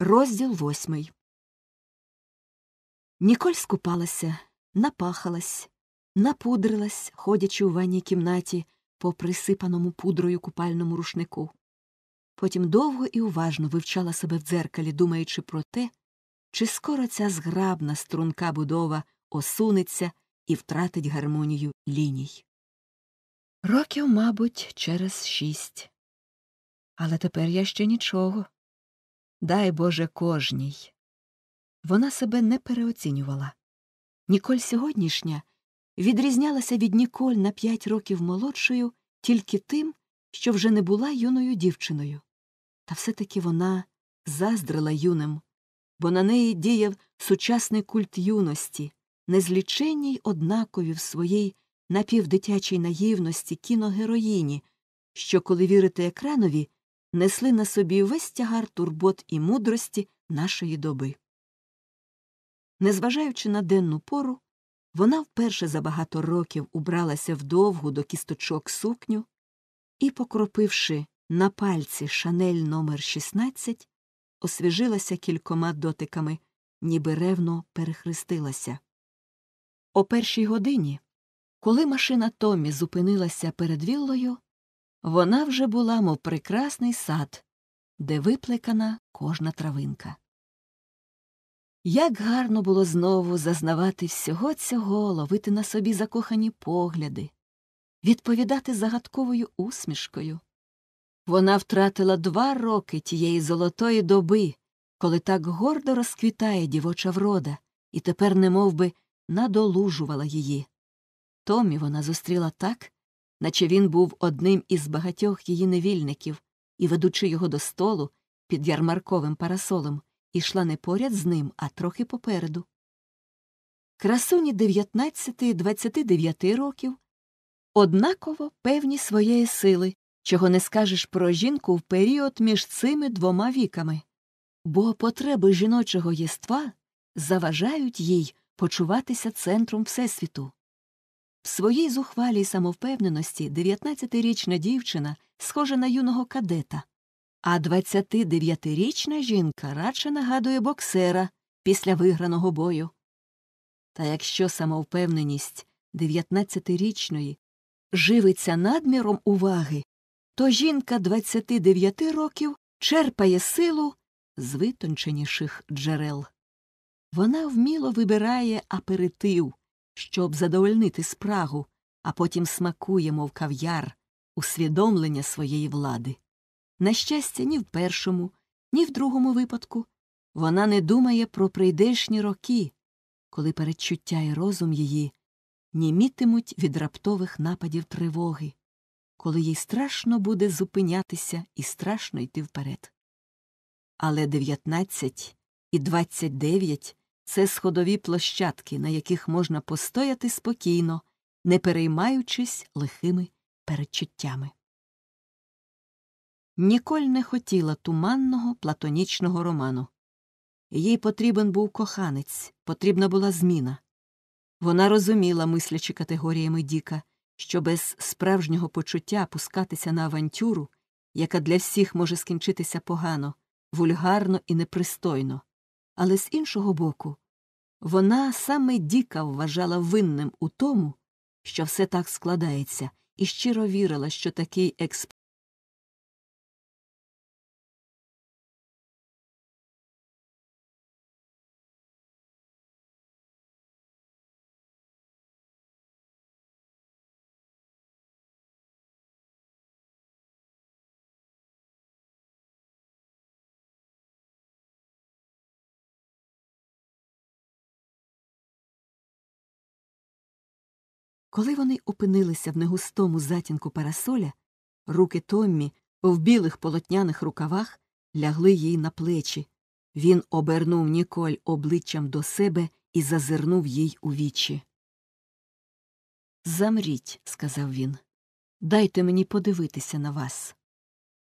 Розділ восьмий. Ніколь скупалася, напахалась, напудрилась, ходячи у ванній кімнаті по присипаному пудрою купальному рушнику. Потім довго і уважно вивчала себе в дзеркалі, думаючи про те, чи скоро ця зграбна струнка будова осунеться і втратить гармонію ліній. Років, мабуть, через шість. Але тепер я ще нічого. Дай Боже кожній. Вона себе не переоцінювала. Ніколь сьогоднішня відрізнялася від Ніколь на п'ять років молодшою тільки тим, що вже не була юною дівчиною. Та все таки вона заздрила юним, бо на неї діяв сучасний культ юності, незліченній однакові в своїй напівдитячій наївності кіногероїні, що, коли вірити екранові, несли на собі весь тягар турбот і мудрості нашої доби. Незважаючи на денну пору, вона вперше за багато років убралася вдовгу до кісточок сукню і, покропивши на пальці шанель номер 16 освіжилася кількома дотиками, ніби ревно перехрестилася. О першій годині, коли машина Томі зупинилася перед віллою, вона вже була, мов прекрасний сад, де виплекана кожна травинка. Як гарно було знову зазнавати всього цього, ловити на собі закохані погляди, відповідати загадковою усмішкою. Вона втратила два роки тієї золотої доби, коли так гордо розквітає дівоча врода, і тепер немов би, надолужувала її. Томі вона зустріла так, наче він був одним із багатьох її невільників, і, ведучи його до столу, під ярмарковим парасолом, ішла не поряд з ним, а трохи попереду. Красуні 19-29 років однаково певні своєї сили, чого не скажеш про жінку в період між цими двома віками, бо потреби жіночого єства заважають їй почуватися центром Всесвіту. В своїй зухвалій самовпевненості 19-річна дівчина схожа на юного кадета, а 29-річна жінка радше нагадує боксера після виграного бою. Та якщо самовпевненість 19-річної живиться надміром уваги, то жінка 29 років черпає силу з витонченіших джерел. Вона вміло вибирає аперитив щоб задовольнити спрагу, а потім смакує, мов кав'яр, усвідомлення своєї влади. На щастя, ні в першому, ні в другому випадку вона не думає про прийдешні роки, коли передчуття і розум її німітимуть від раптових нападів тривоги, коли їй страшно буде зупинятися і страшно йти вперед. Але дев'ятнадцять і двадцять дев'ять. Це сходові площадки, на яких можна постояти спокійно, не переймаючись лихими передчуттями. Ніколь не хотіла туманного платонічного роману. Їй потрібен був коханець, потрібна була зміна. Вона розуміла, мислячи категоріями Діка, що без справжнього почуття пускатися на авантюру, яка для всіх може скінчитися погано, вульгарно і непристойно. Але з іншого боку, вона саме Діка вважала винним у тому, що все так складається, і щиро вірила, що такий експерт Коли вони опинилися в негустому затінку парасоля, руки Томмі в білих полотняних рукавах лягли їй на плечі. Він обернув Ніколь обличчям до себе і зазирнув їй у вічі. Замріть, сказав він, дайте мені подивитися на вас.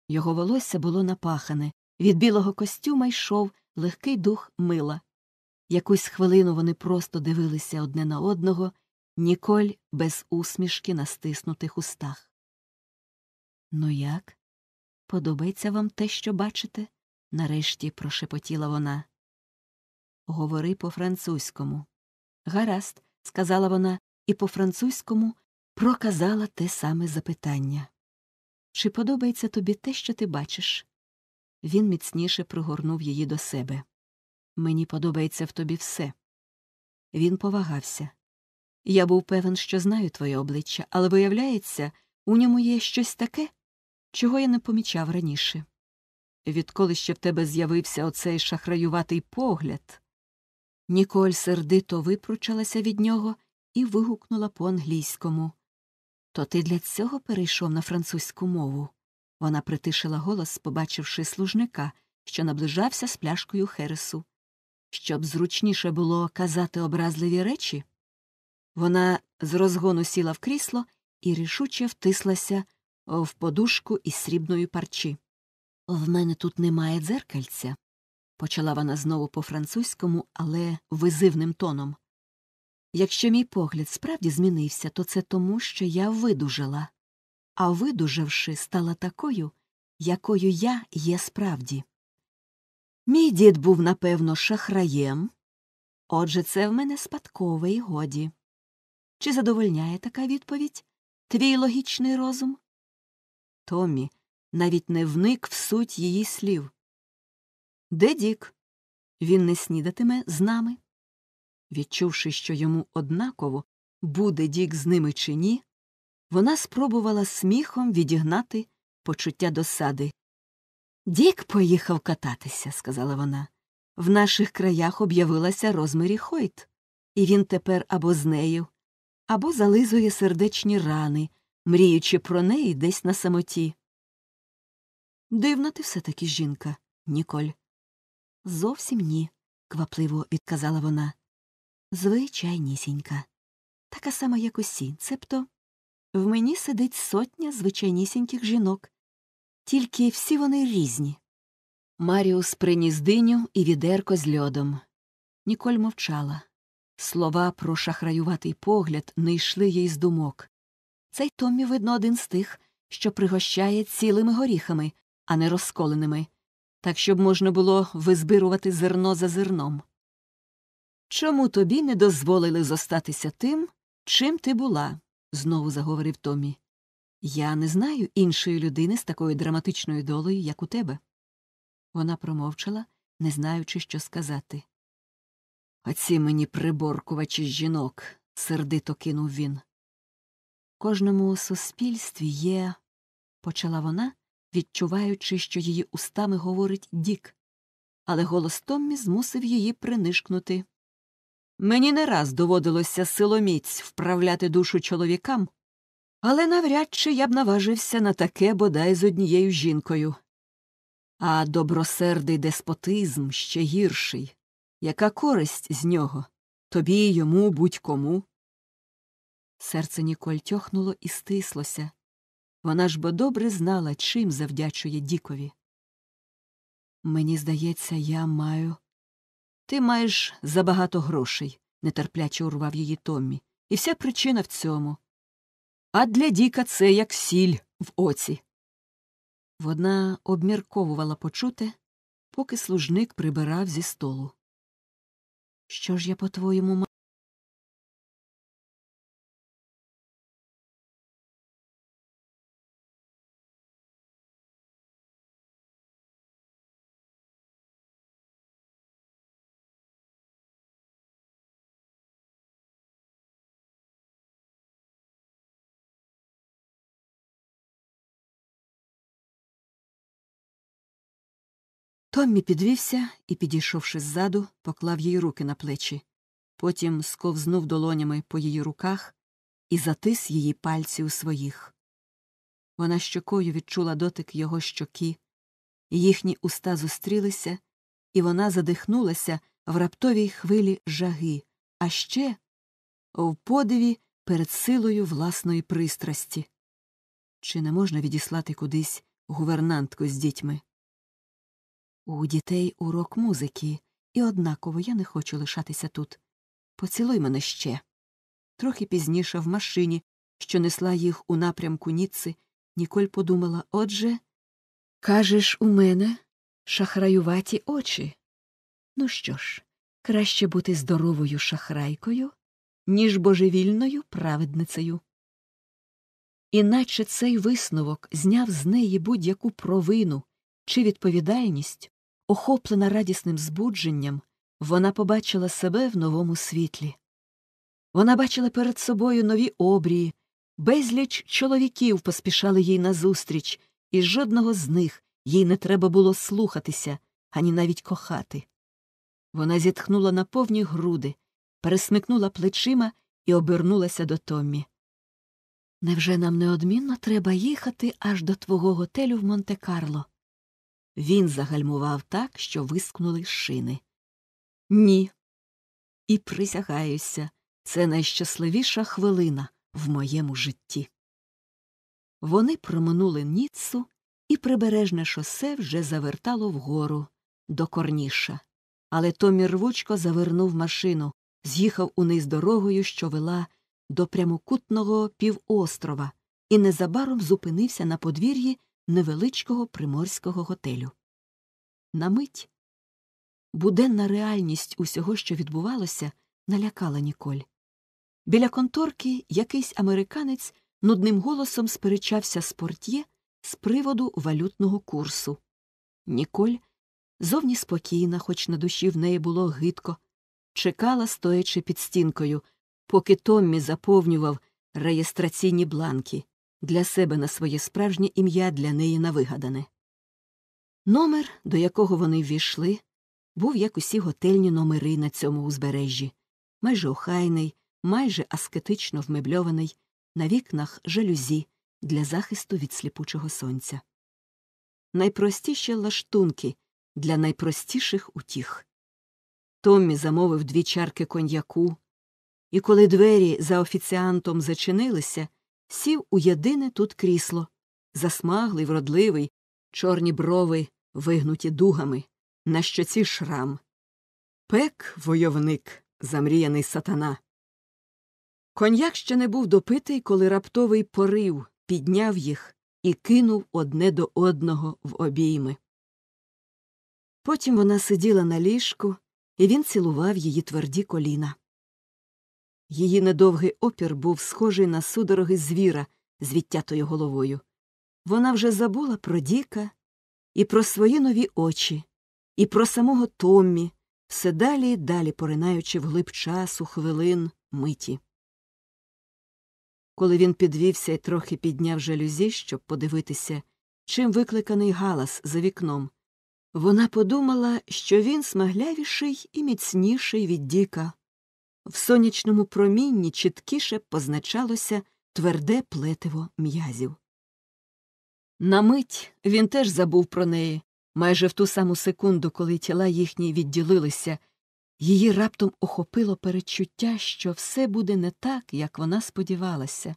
Його волосся було напахане, від білого костюма йшов легкий дух мила. Якусь хвилину вони просто дивилися одне на одного. Ніколь без усмішки на стиснутих устах. Ну як? Подобається вам те, що бачите? нарешті прошепотіла вона. Говори по французькому. Гаразд, сказала вона, і по французькому проказала те саме запитання. Чи подобається тобі те, що ти бачиш? Він міцніше пригорнув її до себе. Мені подобається в тобі все. Він повагався. Я був певен, що знаю твоє обличчя, але виявляється, у ньому є щось таке, чого я не помічав раніше. Відколи ще в тебе з'явився оцей шахраюватий погляд. Ніколь сердито випручалася від нього і вигукнула по англійському. То ти для цього перейшов на французьку мову. Вона притишила голос, побачивши служника, що наближався з пляшкою Хересу. Щоб зручніше було казати образливі речі. Вона з розгону сіла в крісло і рішуче втислася в подушку із срібної парчі. В мене тут немає дзеркальця, почала вона знову по французькому, але визивним тоном. Якщо мій погляд справді змінився, то це тому, що я видужала, а видужавши, стала такою, якою я є справді. Мій дід був, напевно, шахраєм, отже, це в мене спадкове і годі. Чи задовольняє така відповідь твій логічний розум? Томмі навіть не вник в суть її слів. Де Дік? Він не снідатиме з нами. Відчувши, що йому однаково буде Дік з ними чи ні, вона спробувала сміхом відігнати почуття досади. Дік поїхав кататися, сказала вона. В наших краях об'явилася Розмері Хойт, і він тепер або з нею, або зализує сердечні рани, мріючи про неї десь на самоті. Дивна ти все таки жінка, Ніколь. Зовсім ні, квапливо відказала вона. Звичайнісінька. Така сама, як усі, цебто в мені сидить сотня звичайнісіньких жінок, тільки всі вони різні. Маріус приніс диню і відерко з льодом. Ніколь мовчала. Слова про шахраюватий погляд не йшли їй з думок. Цей Томмі, видно, один з тих, що пригощає цілими горіхами, а не розколеними, так щоб можна було визбирувати зерно за зерном. Чому тобі не дозволили зостатися тим, чим ти була? знову заговорив Томмі. Я не знаю іншої людини з такою драматичною долею, як у тебе. Вона промовчала, не знаючи, що сказати. Оці мені приборкувачі жінок, сердито кинув він. В кожному суспільстві є, почала вона, відчуваючи, що її устами говорить Дік, але голос Томмі змусив її принишкнути. Мені не раз доводилося силоміць вправляти душу чоловікам, але навряд чи я б наважився на таке бодай з однією жінкою. А добросердий деспотизм ще гірший. Яка користь з нього? Тобі, йому, будь-кому. Серце Ніколь тьохнуло і стислося. Вона ж бо добре знала, чим завдячує Дікові. Мені здається, я маю. Ти маєш забагато грошей, нетерпляче урвав її Томмі. І вся причина в цьому. А для Діка це як сіль в оці. Вона обмірковувала почуте, поки служник прибирав зі столу. Що ж я, по-твоєму, Томмі підвівся і, підійшовши ззаду, поклав їй руки на плечі. Потім сковзнув долонями по її руках і затис її пальці у своїх. Вона щокою відчула дотик його щоки. Їхні уста зустрілися, і вона задихнулася в раптовій хвилі жаги, а ще в подиві перед силою власної пристрасті. Чи не можна відіслати кудись гувернантку з дітьми? У дітей урок музики, і однаково я не хочу лишатися тут. Поцілуй мене ще. Трохи пізніше в машині, що несла їх у напрямку Ніцци, Ніколь подумала отже, кажеш, у мене шахраюваті очі. Ну що ж, краще бути здоровою шахрайкою, ніж божевільною праведницею. Іначе цей висновок зняв з неї будь-яку провину чи відповідальність, Охоплена радісним збудженням, вона побачила себе в новому світлі. Вона бачила перед собою нові обрії, безліч чоловіків поспішали їй назустріч, і жодного з них їй не треба було слухатися, ані навіть кохати. Вона зітхнула на повні груди, пересмикнула плечима і обернулася до Томмі. Невже нам неодмінно треба їхати аж до твого готелю в Монте Карло? Він загальмував так, що вискнули шини. Ні. І присягаюся, це найщасливіша хвилина в моєму житті. Вони проминули ніцу, і прибережне шосе вже завертало вгору до корніша. Але Томі рвучко завернув машину, з'їхав униз дорогою, що вела до прямокутного півострова, і незабаром зупинився на подвір'ї невеличкого приморського готелю. На мить буденна реальність усього, що відбувалося, налякала Ніколь. Біля конторки якийсь американець нудним голосом сперечався з портьє з приводу валютного курсу. Ніколь, зовні спокійна, хоч на душі в неї було гидко, чекала, стоячи під стінкою, поки Томмі заповнював реєстраційні бланки для себе на своє справжнє ім'я для неї навигадане. Номер, до якого вони ввійшли, був як усі готельні номери на цьому узбережжі майже охайний, майже аскетично вмебльований, на вікнах жалюзі для захисту від сліпучого сонця. Найпростіші лаштунки для найпростіших утіх. Томмі замовив дві чарки коньяку, і коли двері за офіціантом зачинилися, сів у єдине тут крісло, засмаглий, вродливий, чорні брови, вигнуті дугами, на щоці шрам. Пек войовник, замріяний сатана. Коньяк ще не був допитий, коли раптовий порив підняв їх і кинув одне до одного в обійми. Потім вона сиділа на ліжку, і він цілував її тверді коліна. Її недовгий опір був схожий на судороги звіра з відтятою головою. Вона вже забула про Діка і про свої нові очі, і про самого Томмі, все далі і далі поринаючи в глиб часу, хвилин, миті. Коли він підвівся і трохи підняв жалюзі, щоб подивитися, чим викликаний галас за вікном, вона подумала, що він смаглявіший і міцніший від Діка в сонячному промінні чіткіше позначалося тверде плетиво м'язів. На мить він теж забув про неї майже в ту саму секунду, коли тіла їхні відділилися, її раптом охопило перечуття, що все буде не так, як вона сподівалася.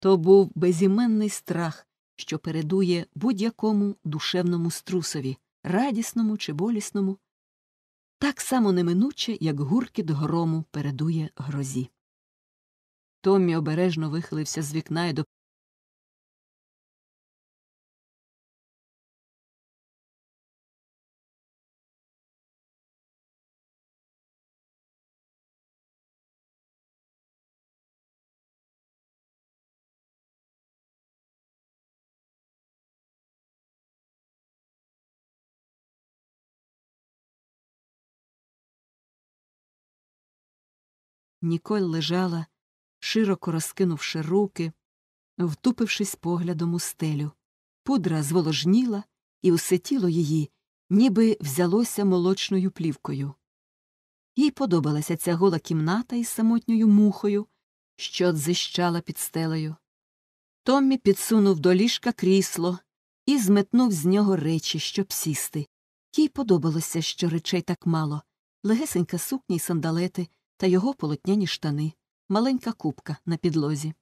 То був безіменний страх, що передує будь-якому душевному струсові, радісному чи болісному, так само неминуче, як гуркіт грому передує грозі. Томмі обережно вихилився з вікна і до Ніколь лежала, широко розкинувши руки, втупившись поглядом у стелю. Пудра зволожніла, і усе тіло її ніби взялося молочною плівкою. Їй подобалася ця гола кімната із самотньою мухою, що дзищала під стелею. Томмі підсунув до ліжка крісло і зметнув з нього речі, щоб сісти. Їй подобалося, що речей так мало легесенька сукня й сандалети та його полотняні штани, маленька кубка на підлозі.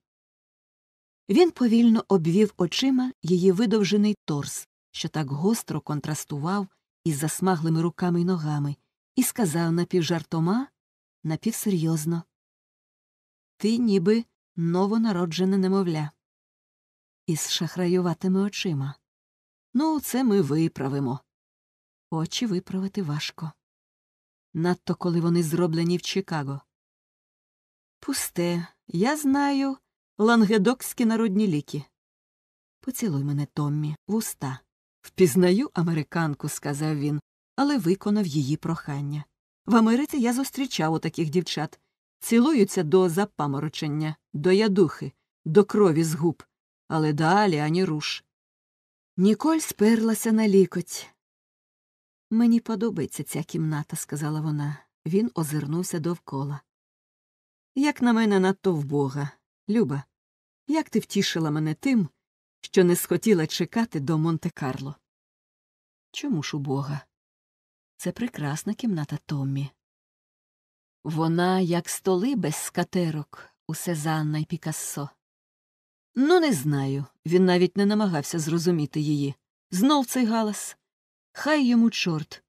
Він повільно обвів очима її видовжений торс, що так гостро контрастував із засмаглими руками й ногами, і сказав напівжартома, напівсерйозно Ти ніби новонароджене немовля. Із шахраюватими очима. Ну, це ми виправимо. Очі виправити важко надто коли вони зроблені в Чикаго. Пусте, я знаю лангедокські народні ліки. Поцілуй мене, Томмі, в уста. Впізнаю американку, сказав він, але виконав її прохання. В Америці я зустрічав у таких дівчат. Цілуються до запаморочення, до ядухи, до крові з губ, але далі ані руш. Ніколь сперлася на лікоть. Мені подобається ця кімната, сказала вона. Він озирнувся довкола. Як на мене, надто вбога. Люба, як ти втішила мене тим, що не схотіла чекати до Монте Карло. Чому ж убога? Це прекрасна кімната Томмі. Вона, як столи без скатерок, у Сезанна й Пікассо. Ну, не знаю. Він навіть не намагався зрозуміти її. Знов цей галас. Хай йому чорт.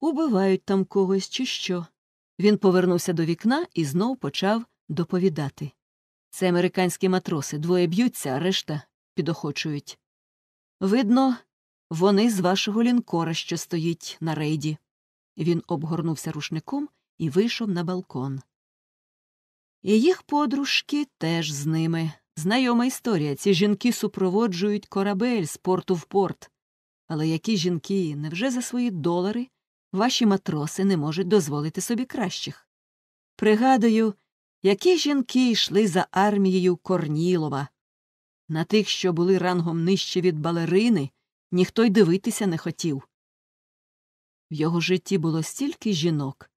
Убивають там когось, чи що. Він повернувся до вікна і знов почав доповідати. Це американські матроси двоє б'ються, а решта підохочують. Видно, вони з вашого лінкора, що стоїть на рейді. Він обгорнувся рушником і вийшов на балкон. І їх подружки теж з ними. Знайома історія ці жінки супроводжують корабель з порту в порт. Але які жінки, невже за свої долари ваші матроси не можуть дозволити собі кращих? Пригадую, які жінки йшли за армією Корнілова. На тих, що були рангом нижче від балерини, ніхто й дивитися не хотів. В його житті було стільки жінок,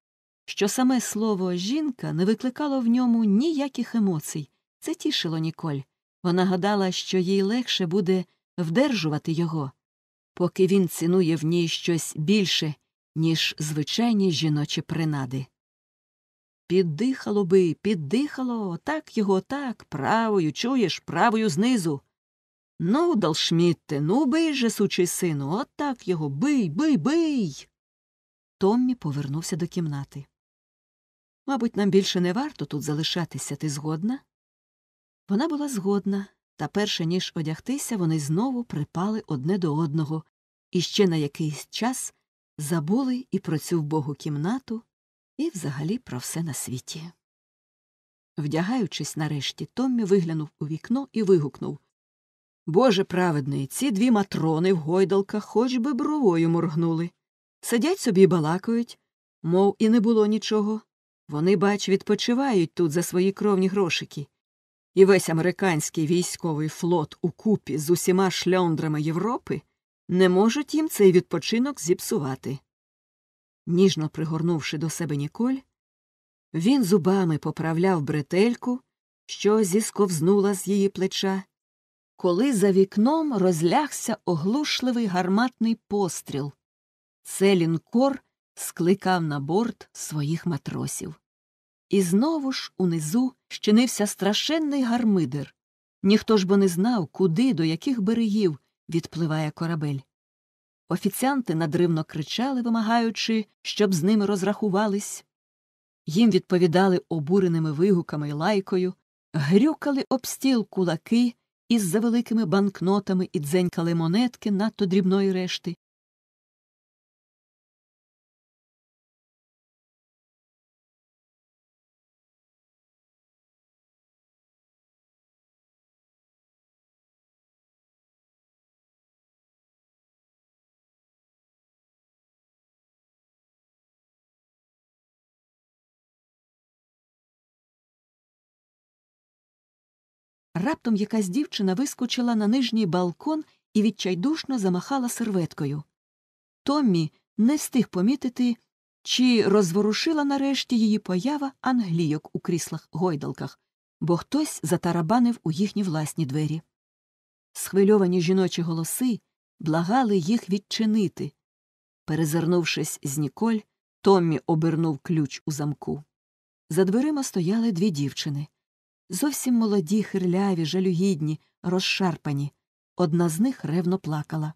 що саме слово жінка не викликало в ньому ніяких емоцій. Це тішило Ніколь. Вона гадала, що їй легше буде вдержувати його поки він цінує в ній щось більше, ніж звичайні жіночі принади. Піддихало би, піддихало, отак його, так, правою, чуєш, правою знизу. Ну, Далшмітте, ну бий же, сучий сину, от так його, бий, бий, бий. Томмі повернувся до кімнати. Мабуть, нам більше не варто тут залишатися, ти згодна? Вона була згодна, та перше ніж одягтися, вони знову припали одне до одного і ще на якийсь час забули і про цю вбогу кімнату, і взагалі про все на світі. Вдягаючись нарешті, Томмі виглянув у вікно і вигукнув Боже праведний, ці дві матрони в гойдалках хоч би бровою моргнули. Сидять собі і балакають, мов і не було нічого. Вони, бач, відпочивають тут за свої кровні грошики і весь американський військовий флот укупі з усіма шльондрами Європи не можуть їм цей відпочинок зіпсувати. Ніжно пригорнувши до себе Ніколь, він зубами поправляв бретельку, що зісковзнула з її плеча, коли за вікном розлягся оглушливий гарматний постріл. Це лінкор скликав на борт своїх матросів. І знову ж унизу щинився страшенний гармидер. Ніхто ж бо не знав, куди, до яких берегів відпливає корабель. Офіціанти надривно кричали, вимагаючи, щоб з ними розрахувались. Їм відповідали обуреними вигуками й лайкою, грюкали об стіл кулаки із завеликими банкнотами і дзенькали монетки надто дрібної решти, Раптом якась дівчина вискочила на нижній балкон і відчайдушно замахала серветкою. Томмі не встиг помітити, чи розворушила нарешті її поява англійок у кріслах гойдалках, бо хтось затарабанив у їхні власні двері. Схвильовані жіночі голоси благали їх відчинити. Перезирнувшись з Ніколь, Томмі обернув ключ у замку. За дверима стояли дві дівчини. Зовсім молоді, хирляві, жалюгідні, розшарпані. Одна з них ревно плакала.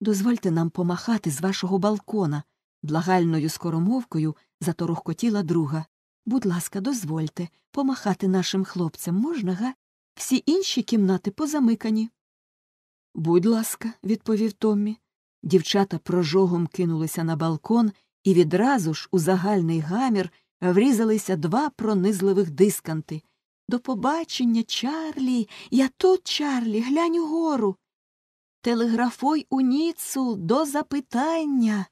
Дозвольте нам помахати з вашого балкона. Благальною скоромовкою заторохкотіла друга. Будь ласка, дозвольте, помахати нашим хлопцям можна, га? Всі інші кімнати позамикані. Будь ласка, відповів Томмі. Дівчата прожогом кинулися на балкон, і відразу ж у загальний гамір врізалися два пронизливих дисканти. До побачення, Чарлі. Я тут, Чарлі, глянь угору. Телеграфуй у Ніцу до запитання.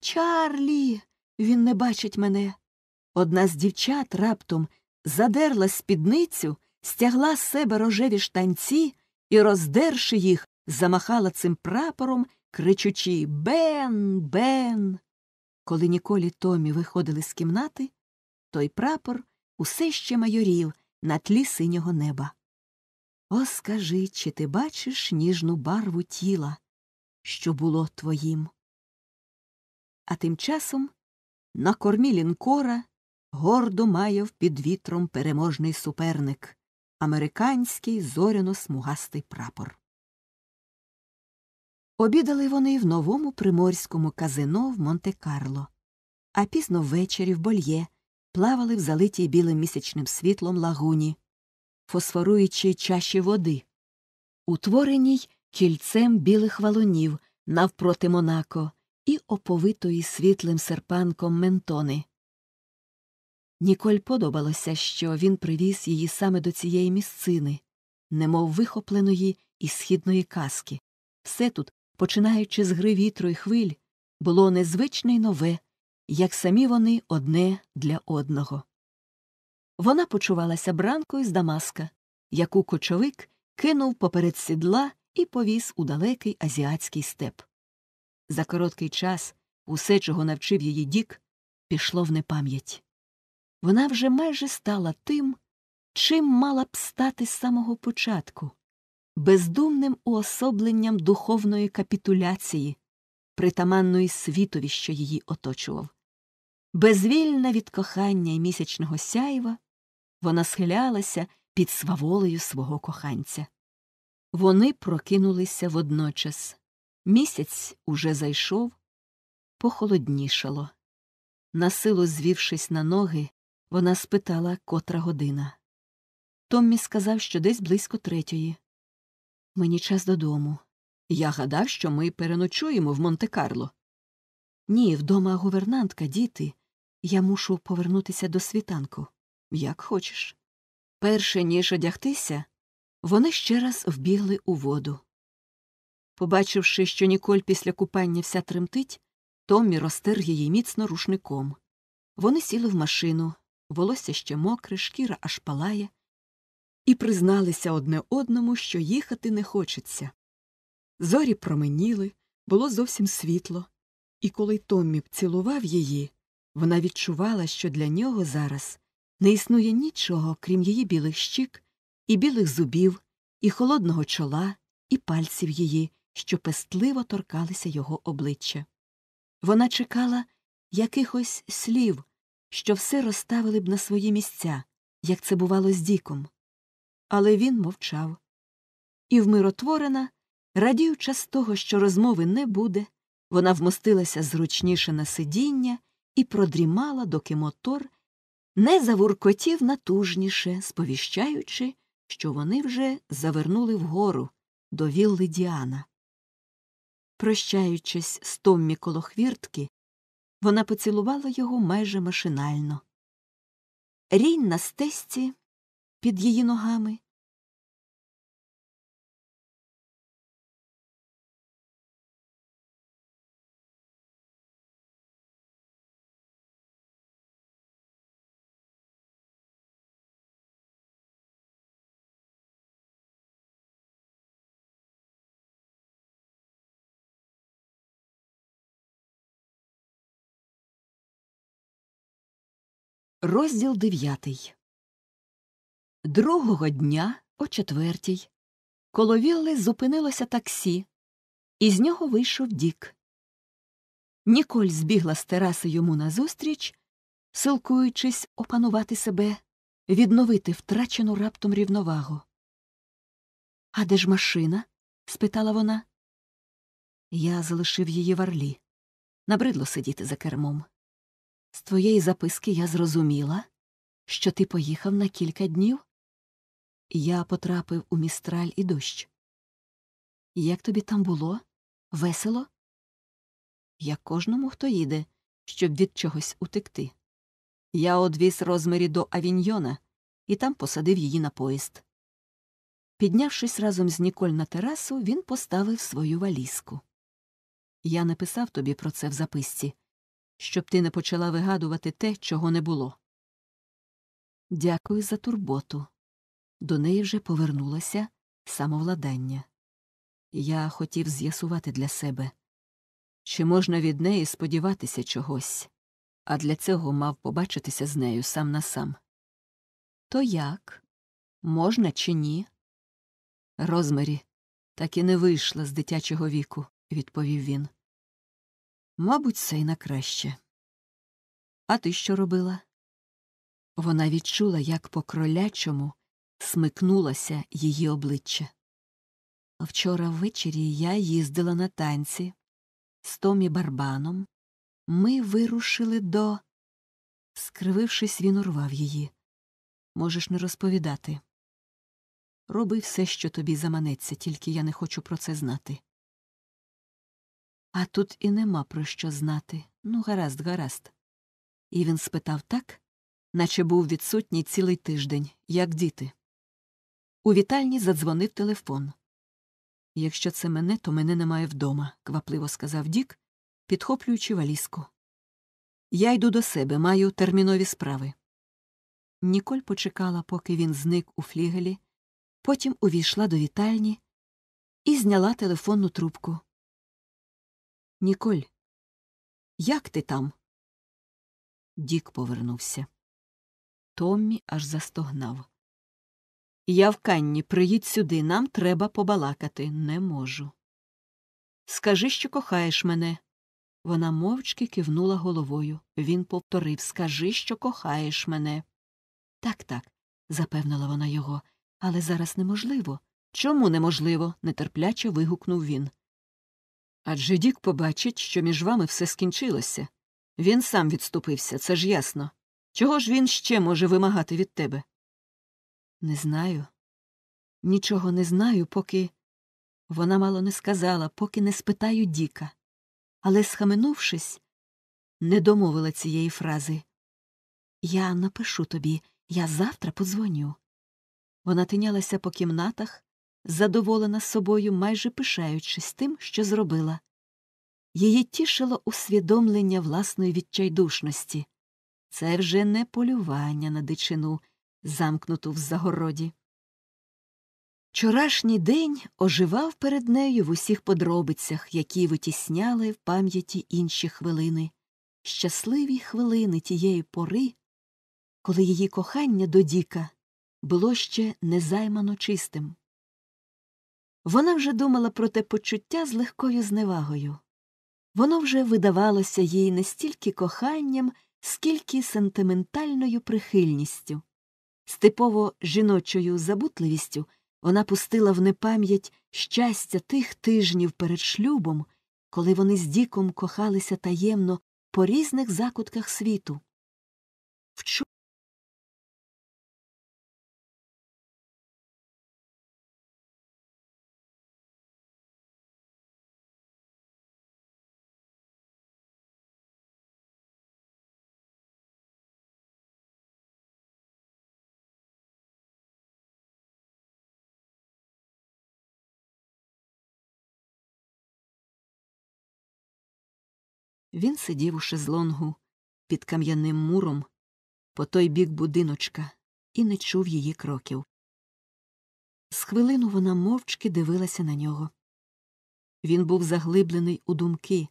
Чарлі. Він не бачить мене. Одна з дівчат раптом задерла спідницю, стягла з себе рожеві штанці і, роздерши їх, замахала цим прапором, кричучи Бен, Бен. Коли Ніколі Томі виходили з кімнати, той прапор усе ще майорів на тлі синього неба. О, скажи, чи ти бачиш ніжну барву тіла, що було твоїм? А тим часом на кормі лінкора гордо має під вітром переможний суперник американський зоряно смугастий прапор. Обідали вони в новому приморському казино в Монте Карло, а пізно ввечері в больє, плавали в залитій білим місячним світлом лагуні, фосфоруючи чаші води, утвореній кільцем білих валунів навпроти Монако і оповитої світлим серпанком ментони. Ніколь подобалося, що він привіз її саме до цієї місцини, немов вихопленої із східної казки. Все тут, починаючи з гри вітру і хвиль, було незвичне й нове, як самі вони одне для одного. Вона почувалася бранкою з Дамаска, яку кочовик кинув поперед сідла і повіз у далекий азіатський степ. За короткий час усе, чого навчив її Дік, пішло в непам'ять. Вона вже майже стала тим, чим мала б стати з самого початку, бездумним уособленням духовної капітуляції, притаманної світові, що її оточував. Безвільна від кохання і місячного сяйва, вона схилялася під сваволею свого коханця. Вони прокинулися водночас. Місяць уже зайшов, похолоднішало. Насилу звівшись на ноги, вона спитала котра година. Томмі сказав, що десь близько третьої. Мені час додому. Я гадав, що ми переночуємо в Монте Карло. Ні, вдома гувернантка, діти. Я мушу повернутися до світанку, як хочеш. Перше ніж одягтися, вони ще раз вбігли у воду. Побачивши, що Ніколь після купання вся тремтить, Томмі розтер її міцно рушником. Вони сіли в машину, волосся ще мокре, шкіра аж палає, і призналися одне одному, що їхати не хочеться. Зорі променіли, було зовсім світло, і коли Томмі цілував її, вона відчувала, що для нього зараз не існує нічого, крім її білих щік, і білих зубів, і холодного чола, і пальців її, що пестливо торкалися його обличчя. Вона чекала якихось слів, що все розставили б на свої місця, як це бувало з Діком. Але він мовчав. І вмиротворена, радіючи з того, що розмови не буде, вона вмостилася зручніше на сидіння і продрімала, доки мотор не завуркотів натужніше, сповіщаючи, що вони вже завернули вгору до вілли Діана. Прощаючись з Томмі коло хвіртки, вона поцілувала його майже машинально. Рінь на стесці під її ногами Розділ дев'ятий. Другого дня о четвертій. Коло вілли зупинилося таксі, і з нього вийшов Дік. Ніколь збігла з тераси йому назустріч, силкуючись опанувати себе, відновити втрачену раптом рівновагу. А де ж машина? спитала вона. Я залишив її в орлі. Набридло сидіти за кермом. З твоєї записки я зрозуміла, що ти поїхав на кілька днів. Я потрапив у містраль і дощ. Як тобі там було? Весело? Як кожному, хто їде, щоб від чогось утекти. Я одвіз розмірі до авіньйона і там посадив її на поїзд. Піднявшись разом з Ніколь на терасу, він поставив свою валізку. Я написав тобі про це в записці щоб ти не почала вигадувати те, чого не було. Дякую за турботу. До неї вже повернулося самовладання. Я хотів з'ясувати для себе, чи можна від неї сподіватися чогось, а для цього мав побачитися з нею сам на сам. То як? Можна чи ні? Розмарі, так і не вийшла з дитячого віку, відповів він. Мабуть, це й на краще. А ти що робила? Вона відчула, як по кролячому смикнулося її обличчя. Вчора ввечері я їздила на танці з Томі Барбаном. Ми вирушили до. Скривившись, він урвав її. Можеш не розповідати. Роби все, що тобі заманеться, тільки я не хочу про це знати. А тут і нема про що знати. Ну, гаразд, гаразд. І він спитав так, наче був відсутній цілий тиждень, як діти. У вітальні задзвонив телефон. Якщо це мене, то мене немає вдома, квапливо сказав Дік, підхоплюючи валізку. Я йду до себе, маю термінові справи. Ніколь почекала, поки він зник у флігелі, потім увійшла до вітальні і зняла телефонну трубку. Ніколь, як ти там? Дік повернувся. Томмі аж застогнав. Я в Канні, приїдь сюди, нам треба побалакати. Не можу. Скажи, що кохаєш мене. Вона мовчки кивнула головою. Він повторив Скажи, що кохаєш мене. Так, так, запевнила вона його, але зараз неможливо. Чому неможливо? нетерпляче вигукнув він. Адже Дік побачить, що між вами все скінчилося. Він сам відступився, це ж ясно. Чого ж він ще може вимагати від тебе? Не знаю. Нічого не знаю, поки. Вона мало не сказала, поки не спитаю Діка. Але, схаменувшись, не домовила цієї фрази. Я напишу тобі, я завтра подзвоню. Вона тинялася по кімнатах, задоволена собою, майже пишаючись тим, що зробила. Її тішило усвідомлення власної відчайдушності це вже не полювання на дичину, замкнуту в загороді. Вчорашній день оживав перед нею в усіх подробицях, які витісняли в пам'яті інші хвилини, щасливі хвилини тієї пори, коли її кохання до Діка було ще незаймано чистим. Вона вже думала про те почуття з легкою зневагою. Воно вже видавалося їй не стільки коханням, скільки сентиментальною прихильністю. З типово жіночою забутливістю вона пустила в непам'ять щастя тих тижнів перед шлюбом, коли вони з Діком кохалися таємно по різних закутках світу. Він сидів у шезлонгу під кам'яним муром по той бік будиночка і не чув її кроків. З хвилину вона мовчки дивилася на нього. Він був заглиблений у думки,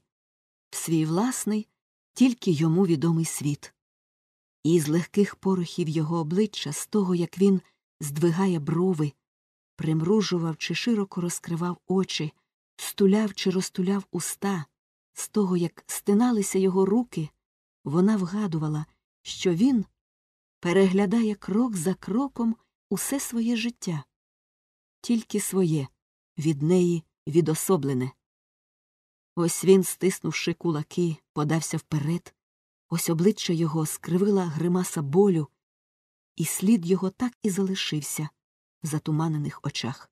в свій власний, тільки йому відомий світ. І з легких порохів його обличчя, з того, як він здвигає брови, примружував чи широко розкривав очі, стуляв чи розтуляв уста. З того, як стиналися його руки, вона вгадувала, що він переглядає крок за кроком усе своє життя, тільки своє, від неї відособлене. Ось він, стиснувши кулаки, подався вперед, ось обличчя його скривила гримаса болю, і слід його так і залишився в затуманених очах.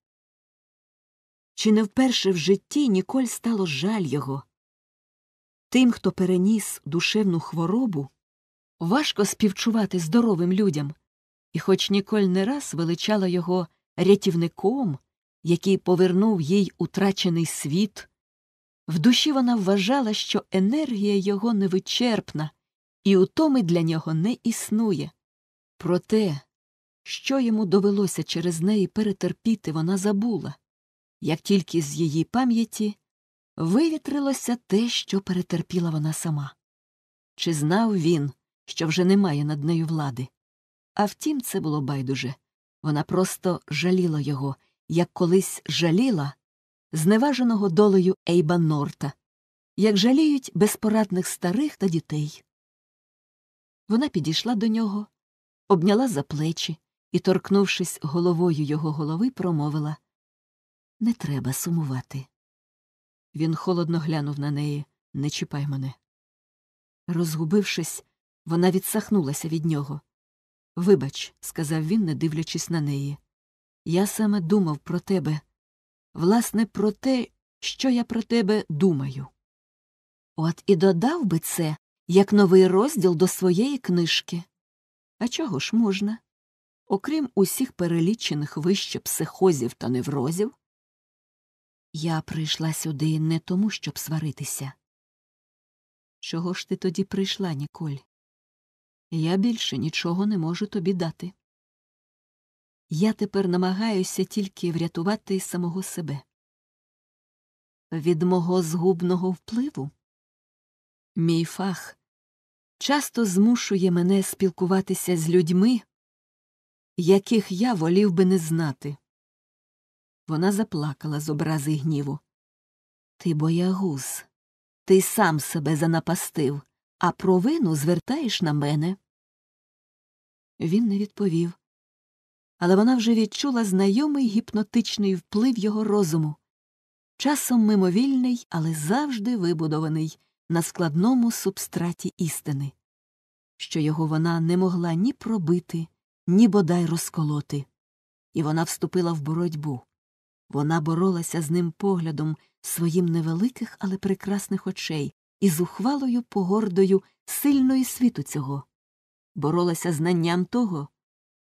Чи не вперше в житті Ніколь стало жаль його? Тим, хто переніс душевну хворобу, важко співчувати здоровим людям, і, хоч Ніколь не раз величала його рятівником, який повернув їй утрачений світ, в душі вона вважала, що енергія його невичерпна, і утоми для нього не існує. Проте, що йому довелося через неї перетерпіти, вона забула, як тільки з її пам'яті вивітрилося те, що перетерпіла вона сама. Чи знав він, що вже немає над нею влади? А втім, це було байдуже. Вона просто жаліла його, як колись жаліла, зневаженого долею Ейба Норта, як жаліють безпорадних старих та дітей. Вона підійшла до нього, обняла за плечі і, торкнувшись головою його голови, промовила Не треба сумувати. Він холодно глянув на неї не чіпай мене. Розгубившись, вона відсахнулася від нього. Вибач, сказав він, не дивлячись на неї. Я саме думав про тебе. Власне, про те, що я про тебе думаю. От і додав би це як новий розділ до своєї книжки. А чого ж можна? Окрім усіх перелічених вище психозів та неврозів, я прийшла сюди не тому, щоб сваритися. Чого ж ти тоді прийшла, Ніколь? Я більше нічого не можу тобі дати. Я тепер намагаюся тільки врятувати самого себе. Від мого згубного впливу. Мій фах часто змушує мене спілкуватися з людьми, яких я волів би не знати. Вона заплакала з образи гніву. Ти боягуз, ти сам себе занапастив, а провину звертаєш на мене. Він не відповів. Але вона вже відчула знайомий гіпнотичний вплив його розуму. Часом мимовільний, але завжди вибудований на складному субстраті істини, що його вона не могла ні пробити, ні бодай розколоти, і вона вступила в боротьбу, вона боролася з ним поглядом своїм невеликих, але прекрасних очей і з ухвалою погордою сильної світу цього. Боролася знанням того,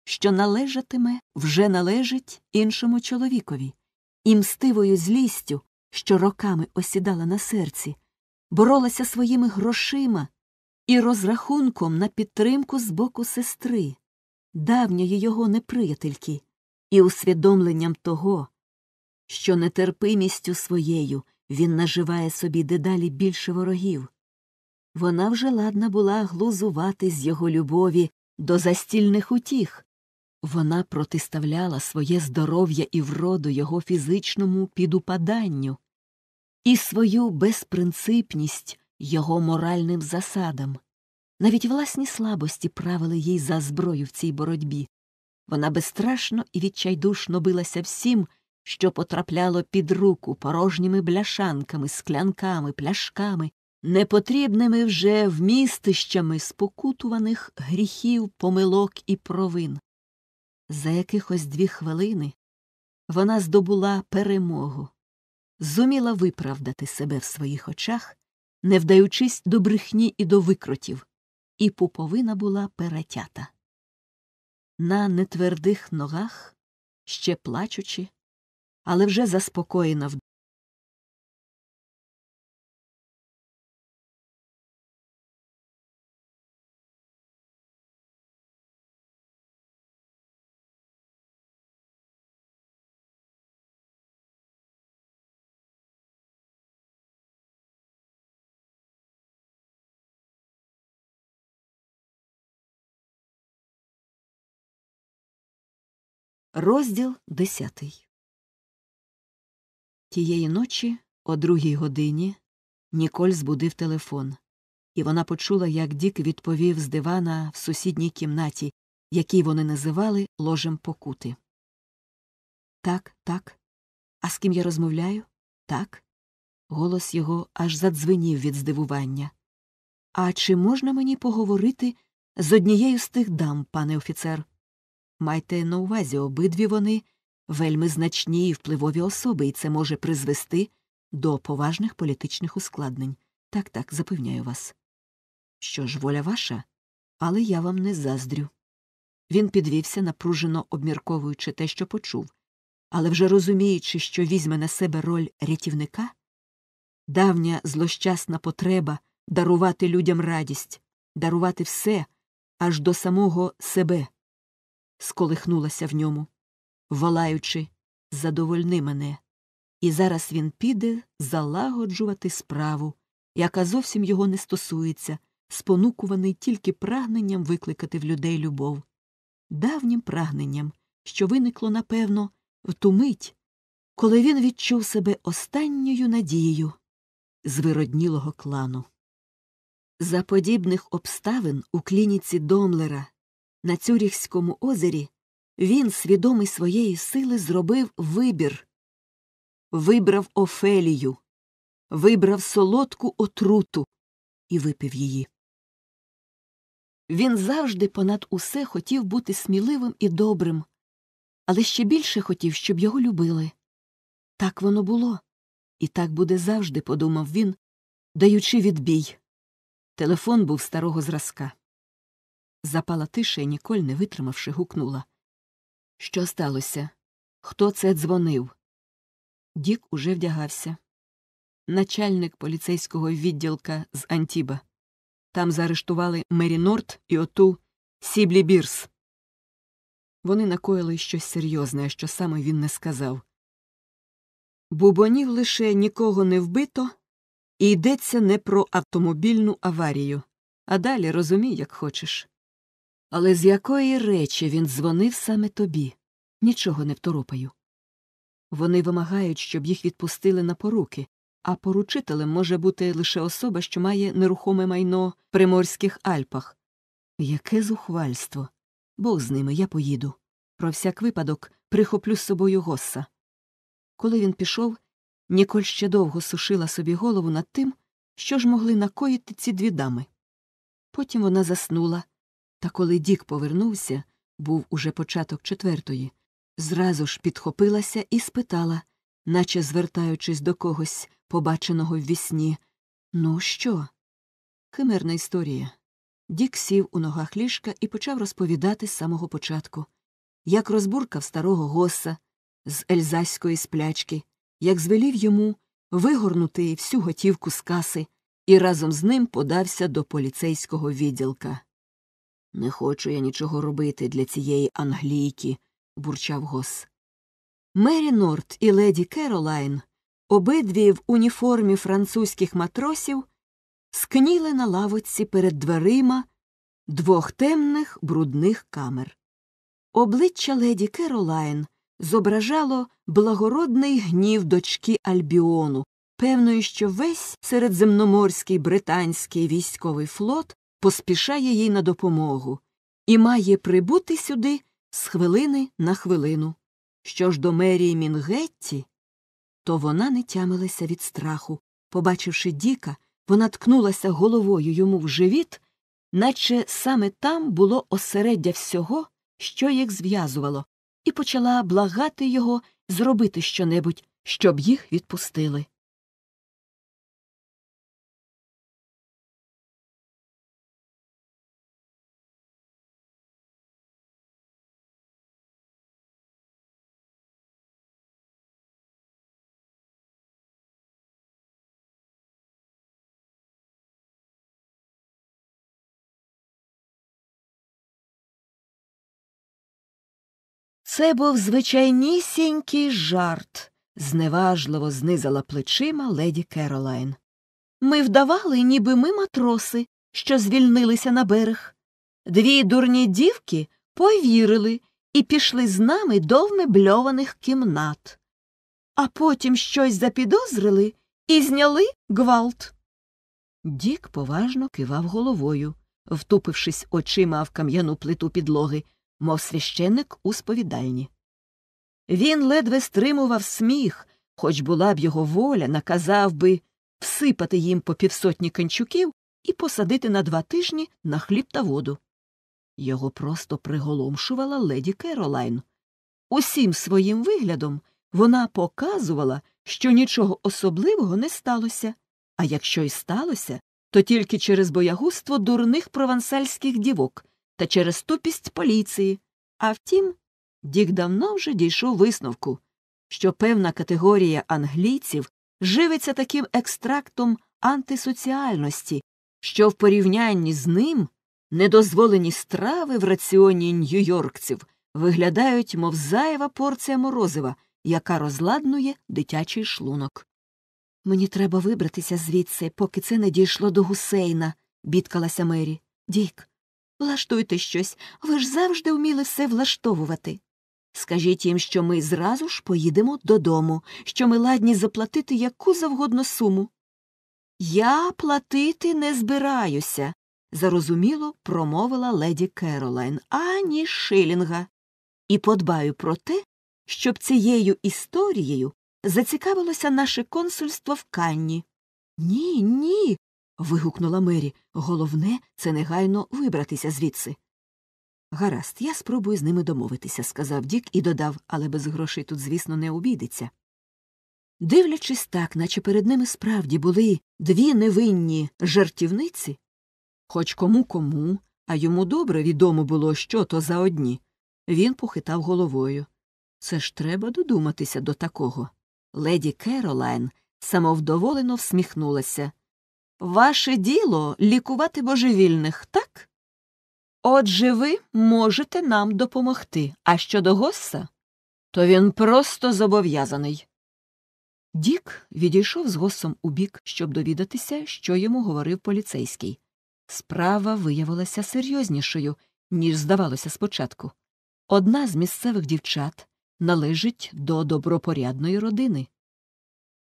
що належатиме вже належить іншому чоловікові, і мстивою злістю, що роками осідала на серці, боролася своїми грошима і розрахунком на підтримку з боку сестри, давньої його неприятельки, і усвідомленням того, що нетерпимістю своєю він наживає собі дедалі більше ворогів. Вона вже ладна була глузувати з його любові до застільних утіх. Вона протиставляла своє здоров'я і вроду його фізичному підупаданню і свою безпринципність його моральним засадам. Навіть власні слабості правили їй за зброю в цій боротьбі. Вона безстрашно і відчайдушно билася всім, що потрапляло під руку порожніми бляшанками, склянками, пляшками, непотрібними вже вмістищами спокутуваних гріхів, помилок і провин. За якихось дві хвилини вона здобула перемогу, зуміла виправдати себе в своїх очах, не вдаючись до брехні і до викротів, і пуповина була перетята. На нетвердих ногах, ще плачучи, але вже заспокоєна в Розділ десятий Тієї ночі, о другій годині, Ніколь збудив телефон, і вона почула, як Дік відповів з дивана в сусідній кімнаті, який вони називали ложем покути. Так, так. А з ким я розмовляю? Так. Голос його аж задзвенів від здивування. А чи можна мені поговорити з однією з тих дам, пане офіцер? Майте на увазі обидві вони вельми значні і впливові особи, і це може призвести до поважних політичних ускладнень. Так, так, запевняю вас. Що ж, воля ваша, але я вам не заздрю. Він підвівся, напружено обмірковуючи те, що почув, але вже розуміючи, що візьме на себе роль рятівника, давня злощасна потреба дарувати людям радість, дарувати все аж до самого себе сколихнулася в ньому волаючи задовольни мене. І зараз він піде залагоджувати справу, яка зовсім його не стосується, спонукуваний тільки прагненням викликати в людей любов, давнім прагненням, що виникло, напевно, в ту мить, коли він відчув себе останньою надією звироднілого клану. За подібних обставин у клініці Домлера на Цюріхському озері він, свідомий своєї сили, зробив вибір вибрав Офелію, вибрав солодку отруту і випив її. Він завжди понад усе хотів бути сміливим і добрим, але ще більше хотів, щоб його любили. Так воно було, і так буде завжди, подумав він, даючи відбій. Телефон був старого зразка. Запала тиша і Ніколь, не витримавши, гукнула. Що сталося? Хто це дзвонив? Дік уже вдягався. Начальник поліцейського відділка з Антіба. Там заарештували Мері Норт і оту Сіблі Бірс. Вони накоїли щось серйозне, що саме він не сказав. Бубонів лише нікого не вбито, і йдеться не про автомобільну аварію. А далі розумій, як хочеш. Але з якої речі він дзвонив саме тобі? Нічого не второпаю. Вони вимагають, щоб їх відпустили на поруки, а поручителем може бути лише особа, що має нерухоме майно в Приморських Альпах. Яке зухвальство. Бог з ними я поїду. Про всяк випадок прихоплю з собою госса. Коли він пішов, Ніколь ще довго сушила собі голову над тим, що ж могли накоїти ці дві дами. Потім вона заснула. Та коли Дік повернувся, був уже початок четвертої, зразу ж підхопилася і спитала, наче звертаючись до когось, побаченого в вісні, Ну, що? Химерна історія. Дік сів у ногах ліжка і почав розповідати з самого початку, як розбуркав старого госа з ельзаської сплячки, як звелів йому вигорнути всю готівку з каси і разом з ним подався до поліцейського відділка. Не хочу я нічого робити для цієї англійки, бурчав гос. Мері Норт і леді Керолайн, обидві в уніформі французьких матросів, скніли на лавочці перед дверима двох темних брудних камер. Обличчя леді Керолайн зображало благородний гнів дочки Альбіону, певною, що весь середземноморський британський військовий флот поспішає їй на допомогу і має прибути сюди з хвилини на хвилину. Що ж до мерії Мінгетті, то вона не тямилася від страху. Побачивши Діка, вона ткнулася головою йому в живіт, наче саме там було осереддя всього, що їх зв'язувало, і почала благати його зробити щонебудь, щоб їх відпустили. Це був звичайнісінький жарт, зневажливо знизала плечима леді Керолайн. Ми вдавали, ніби ми матроси, що звільнилися на берег. Дві дурні дівки повірили і пішли з нами до вмебльованих кімнат. А потім щось запідозрили і зняли гвалт. Дік поважно кивав головою, втупившись очима в кам'яну плиту підлоги мов священник у сповідальні. Він ледве стримував сміх, хоч була б його воля, наказав би всипати їм по півсотні канчуків і посадити на два тижні на хліб та воду. Його просто приголомшувала леді Керолайн. Усім своїм виглядом вона показувала, що нічого особливого не сталося, а якщо й сталося, то тільки через боягузтво дурних провансальських дівок, та через тупість поліції. А втім, Дік давно вже дійшов висновку, що певна категорія англійців живиться таким екстрактом антисоціальності, що в порівнянні з ним недозволені страви в раціоні нью-йоркців виглядають, мов зайва порція морозива, яка розладнує дитячий шлунок. Мені треба вибратися звідси, поки це не дійшло до гусейна, бідкалася Мері. Дік, Влаштуйте щось, ви ж завжди вміли все влаштовувати. Скажіть їм, що ми зразу ж поїдемо додому, що ми ладні заплатити яку завгодно суму. Я платити не збираюся, зарозуміло промовила леді Керолайн, ані шилінга. І подбаю про те, щоб цією історією зацікавилося наше консульство в Канні. Ні, ні вигукнула Мері. Головне, це негайно вибратися звідси. Гаразд, я спробую з ними домовитися, сказав Дік і додав, але без грошей тут, звісно, не обійдеться. Дивлячись так, наче перед ними справді були дві невинні жартівниці, хоч кому кому, а йому добре відомо було, що то за одні, він похитав головою. Це ж треба додуматися до такого. Леді Керолайн самовдоволено всміхнулася. Ваше діло лікувати божевільних, так? Отже, ви можете нам допомогти. А щодо Госса, то він просто зобов'язаний. Дік відійшов з Госсом у бік, щоб довідатися, що йому говорив поліцейський. Справа виявилася серйознішою, ніж здавалося спочатку. Одна з місцевих дівчат належить до добропорядної родини.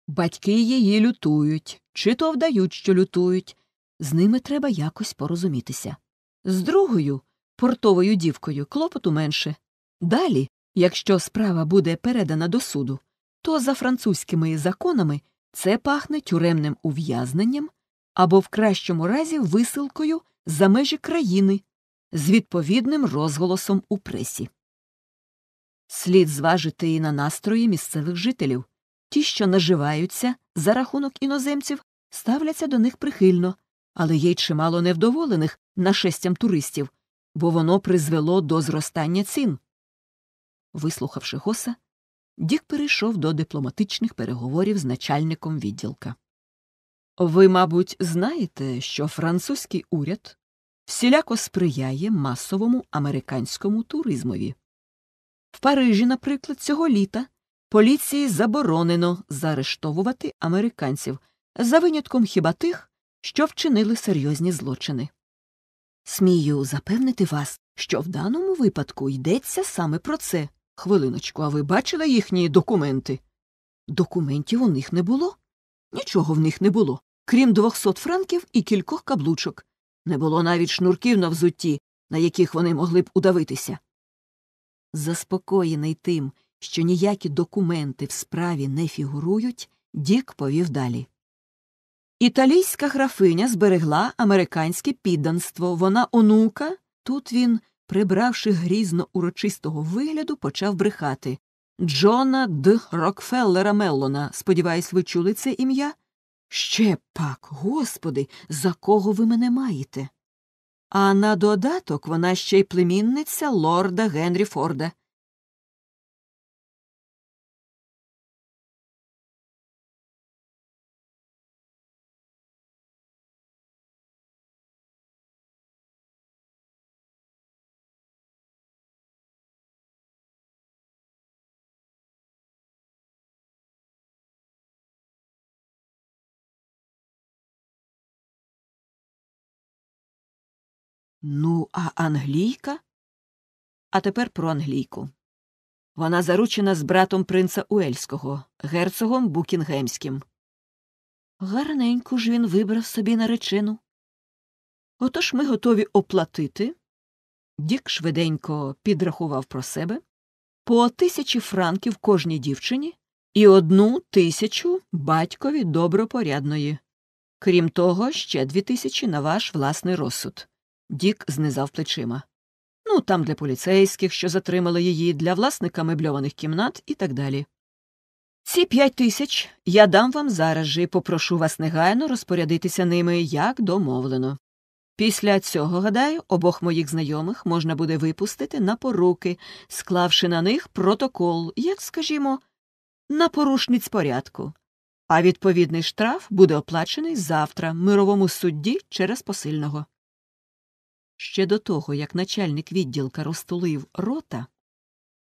Батьки її лютують, чи то вдають, що лютують. З ними треба якось порозумітися. З другою, портовою дівкою, клопоту менше. Далі, якщо справа буде передана до суду, то за французькими законами це пахне тюремним ув'язненням або в кращому разі висилкою за межі країни з відповідним розголосом у пресі. Слід зважити і на настрої місцевих жителів. Ті, що наживаються за рахунок іноземців, ставляться до них прихильно, але є й чимало невдоволених нашестям туристів, бо воно призвело до зростання цін. Вислухавши Госа, Дік перейшов до дипломатичних переговорів з начальником відділка. Ви, мабуть, знаєте, що французький уряд всіляко сприяє масовому американському туризмові. В Парижі, наприклад, цього літа Поліції заборонено заарештовувати американців за винятком хіба тих, що вчинили серйозні злочини. Смію запевнити вас, що в даному випадку йдеться саме про це. Хвилиночку, а ви бачили їхні документи? Документів у них не було. Нічого в них не було, крім двохсот франків і кількох каблучок. Не було навіть шнурків на взутті, на яких вони могли б удавитися. Заспокоєний тим, що ніякі документи в справі не фігурують, Дік повів далі. Італійська графиня зберегла американське підданство. Вона онука. Тут він, прибравши грізно урочистого вигляду, почав брехати. Джона Д. Рокфеллера Меллона. Сподіваюсь, ви чули це ім'я? Ще пак, господи, за кого ви мене маєте? А на додаток вона ще й племінниця лорда Генрі Форда. Ну, а Англійка? А тепер про Англійку. Вона заручена з братом принца Уельського, герцогом Букінгемським. Гарненьку ж він вибрав собі наречину. Отож ми готові оплатити. Дік швиденько підрахував про себе по тисячі франків кожній дівчині і одну тисячу батькові добропорядної. Крім того, ще дві тисячі на ваш власний розсуд. Дік знизав плечима. Ну, там для поліцейських, що затримали її, для власника мебльованих кімнат і так далі. Ці п'ять тисяч я дам вам зараз же і попрошу вас негайно розпорядитися ними як домовлено. Після цього, гадаю, обох моїх знайомих можна буде випустити на поруки, склавши на них протокол, як, скажімо, на порушниць порядку, а відповідний штраф буде оплачений завтра мировому судді через посильного. Ще до того, як начальник відділка розтулив рота,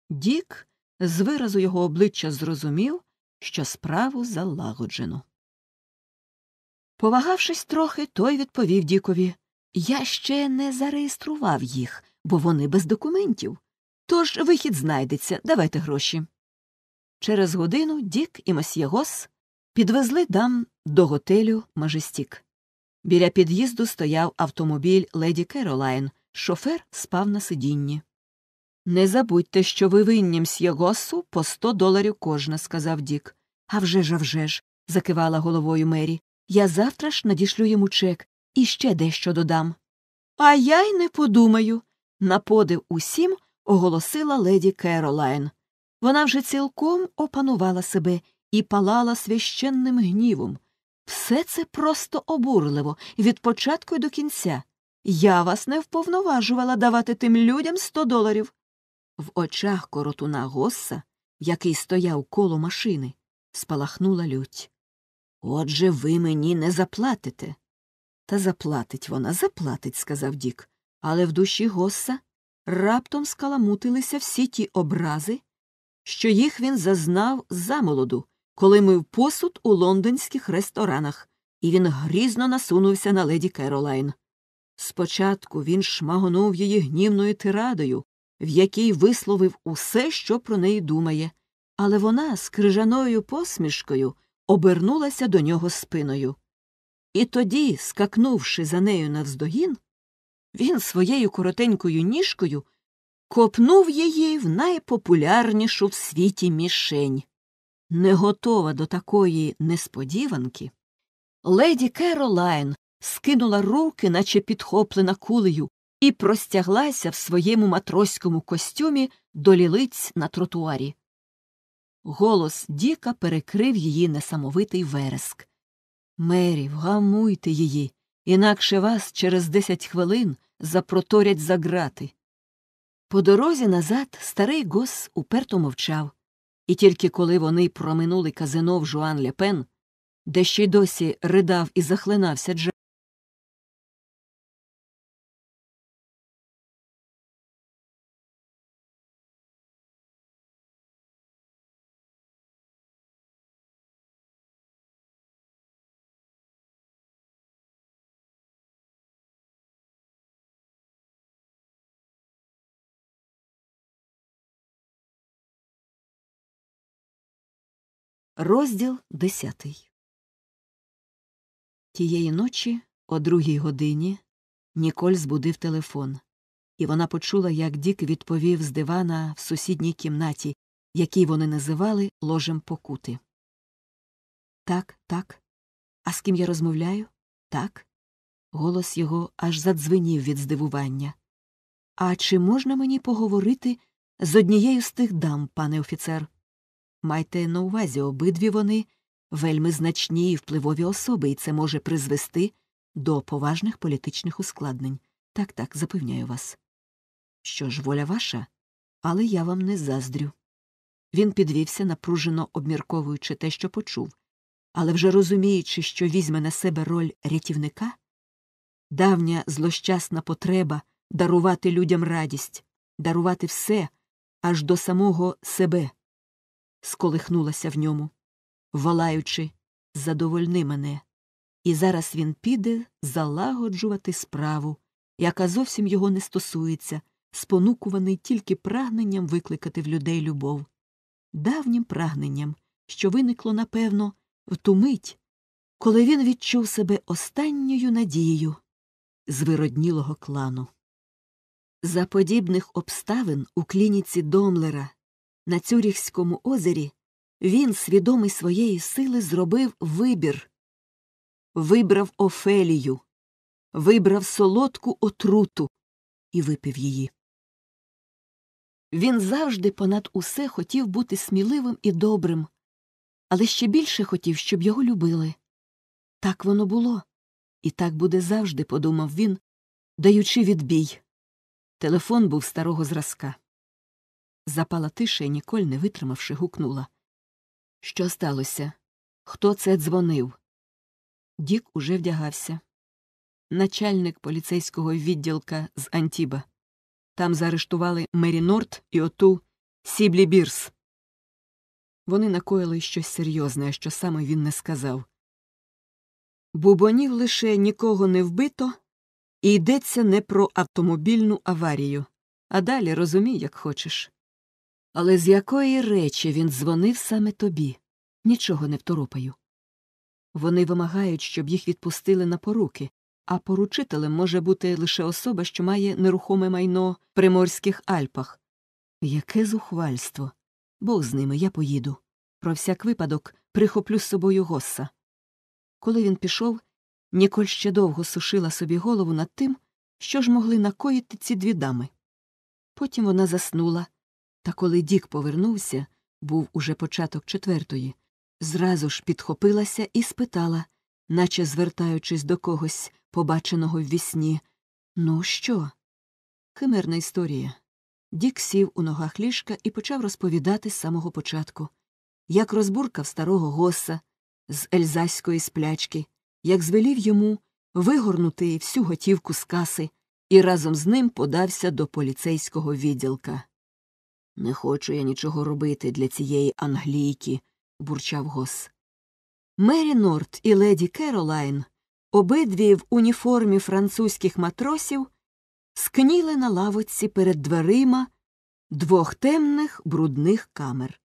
Дік з виразу його обличчя зрозумів, що справу залагоджено. Повагавшись трохи, той відповів Дікові Я ще не зареєстрував їх, бо вони без документів. Тож вихід знайдеться, давайте гроші. Через годину Дік і Гос підвезли дам до готелю Мажестік. Біля під'їзду стояв автомобіль леді Керолайн. Шофер спав на сидінні. Не забудьте, що ви винні мсьєгосу по сто доларів кожна, сказав Дік. «А вже ж, а вже ж», – закивала головою Мері. Я завтра ж надішлю йому чек і ще дещо додам. А я й не подумаю, наподив усім оголосила леді Керолайн. Вона вже цілком опанувала себе і палала священним гнівом. Все це просто обурливо, від початку й до кінця. Я вас не вповноважувала давати тим людям сто доларів. В очах коротуна Госса, який стояв коло машини, спалахнула лють. Отже, ви мені не заплатите. Та заплатить вона, заплатить, сказав Дік. Але в душі Госса раптом скаламутилися всі ті образи, що їх він зазнав замолоду, коли мив посуд у лондонських ресторанах, і він грізно насунувся на леді Керолайн. Спочатку він шмагонув її гнівною тирадою, в якій висловив усе, що про неї думає, але вона з крижаною посмішкою обернулася до нього спиною. І тоді, скакнувши за нею навздогін, він своєю коротенькою ніжкою копнув її в найпопулярнішу в світі мішень не готова до такої несподіванки, леді Керолайн скинула руки, наче підхоплена кулею, і простяглася в своєму матроському костюмі до лілиць на тротуарі. Голос Діка перекрив її несамовитий вереск. Мері, вгамуйте її, інакше вас через десять хвилин запроторять за грати. По дорозі назад старий гос уперто мовчав. І тільки коли вони проминули казино в Жуан Лепен, де ще й досі ридав і захлинався Джек, Розділ десятий. Тієї ночі, о другій годині, Ніколь збудив телефон, і вона почула, як Дік відповів з дивана в сусідній кімнаті, який вони називали ложем покути. Так, так. А з ким я розмовляю? Так. Голос його аж задзвенів від здивування. А чи можна мені поговорити з однією з тих дам, пане офіцер? Майте на увазі обидві вони вельми значні і впливові особи, і це може призвести до поважних політичних ускладнень. Так, так, запевняю вас. Що ж, воля ваша, але я вам не заздрю. Він підвівся, напружено обмірковуючи те, що почув, але вже розуміючи, що візьме на себе роль рятівника, давня злощасна потреба дарувати людям радість, дарувати все аж до самого себе сколихнулася в ньому, волаючи, задовольни мене. І зараз він піде залагоджувати справу, яка зовсім його не стосується, спонукуваний тільки прагненням викликати в людей любов, давнім прагненням, що виникло, напевно, в ту мить, коли він відчув себе останньою надією звироднілого клану. За подібних обставин у клініці Домлера на Цюріхському озері він, свідомий своєї сили, зробив вибір вибрав Офелію, вибрав солодку отруту і випив її. Він завжди понад усе хотів бути сміливим і добрим, але ще більше хотів, щоб його любили. Так воно було, і так буде завжди, подумав він, даючи відбій. Телефон був старого зразка. Запала тиша і Ніколь, не витримавши, гукнула. Що сталося? Хто це дзвонив? Дік уже вдягався. Начальник поліцейського відділка з Антіба. Там заарештували Мері Норт і оту Сіблі Бірс. Вони накоїли щось серйозне, що саме він не сказав. Бубонів лише нікого не вбито, і йдеться не про автомобільну аварію. А далі розумій, як хочеш. Але з якої речі він дзвонив саме тобі? Нічого не второпаю. Вони вимагають, щоб їх відпустили на поруки, а поручителем може бути лише особа, що має нерухоме майно в Приморських Альпах. Яке зухвальство. Бог з ними я поїду. Про всяк випадок прихоплю з собою госса. Коли він пішов, Ніколь ще довго сушила собі голову над тим, що ж могли накоїти ці дві дами. Потім вона заснула, та коли Дік повернувся, був уже початок четвертої, зразу ж підхопилася і спитала, наче звертаючись до когось, побаченого в вісні, Ну, що? Химерна історія. Дік сів у ногах ліжка і почав розповідати з самого початку, як розбуркав старого госа з ельзаської сплячки, як звелів йому вигорнути всю готівку з каси і разом з ним подався до поліцейського відділка. Не хочу я нічого робити для цієї англійки, бурчав гос. Мері Норт і леді Керолайн, обидві в уніформі французьких матросів, скніли на лавочці перед дверима двох темних брудних камер.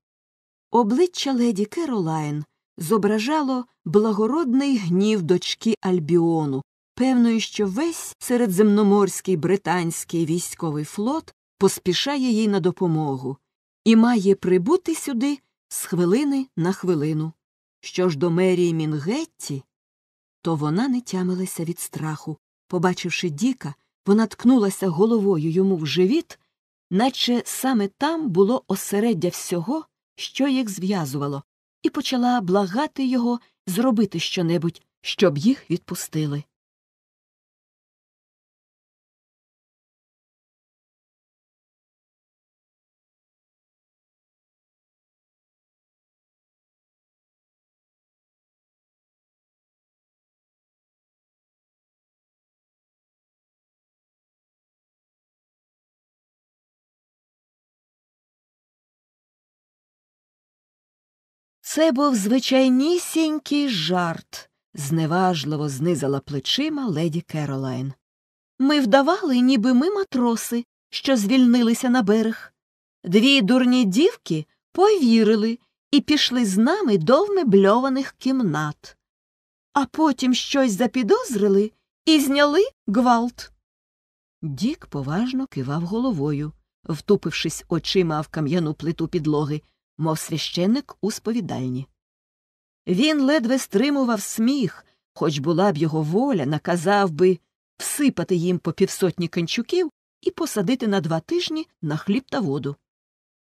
Обличчя леді Керолайн зображало благородний гнів дочки Альбіону, певною, що весь середземноморський британський військовий флот поспішає їй на допомогу і має прибути сюди з хвилини на хвилину. Що ж до мерії Мінгетті, то вона не тямилася від страху. Побачивши Діка, вона ткнулася головою йому в живіт, наче саме там було осереддя всього, що їх зв'язувало, і почала благати його зробити щонебудь, щоб їх відпустили. Це був звичайнісінький жарт, зневажливо знизала плечима леді Керолайн. Ми вдавали, ніби ми матроси, що звільнилися на берег. Дві дурні дівки повірили і пішли з нами до вмебльованих кімнат, а потім щось запідозрили і зняли гвалт. Дік поважно кивав головою, втупившись очима в кам'яну плиту підлоги мов священник у сповідальні. Він ледве стримував сміх, хоч була б його воля, наказав би всипати їм по півсотні канчуків і посадити на два тижні на хліб та воду.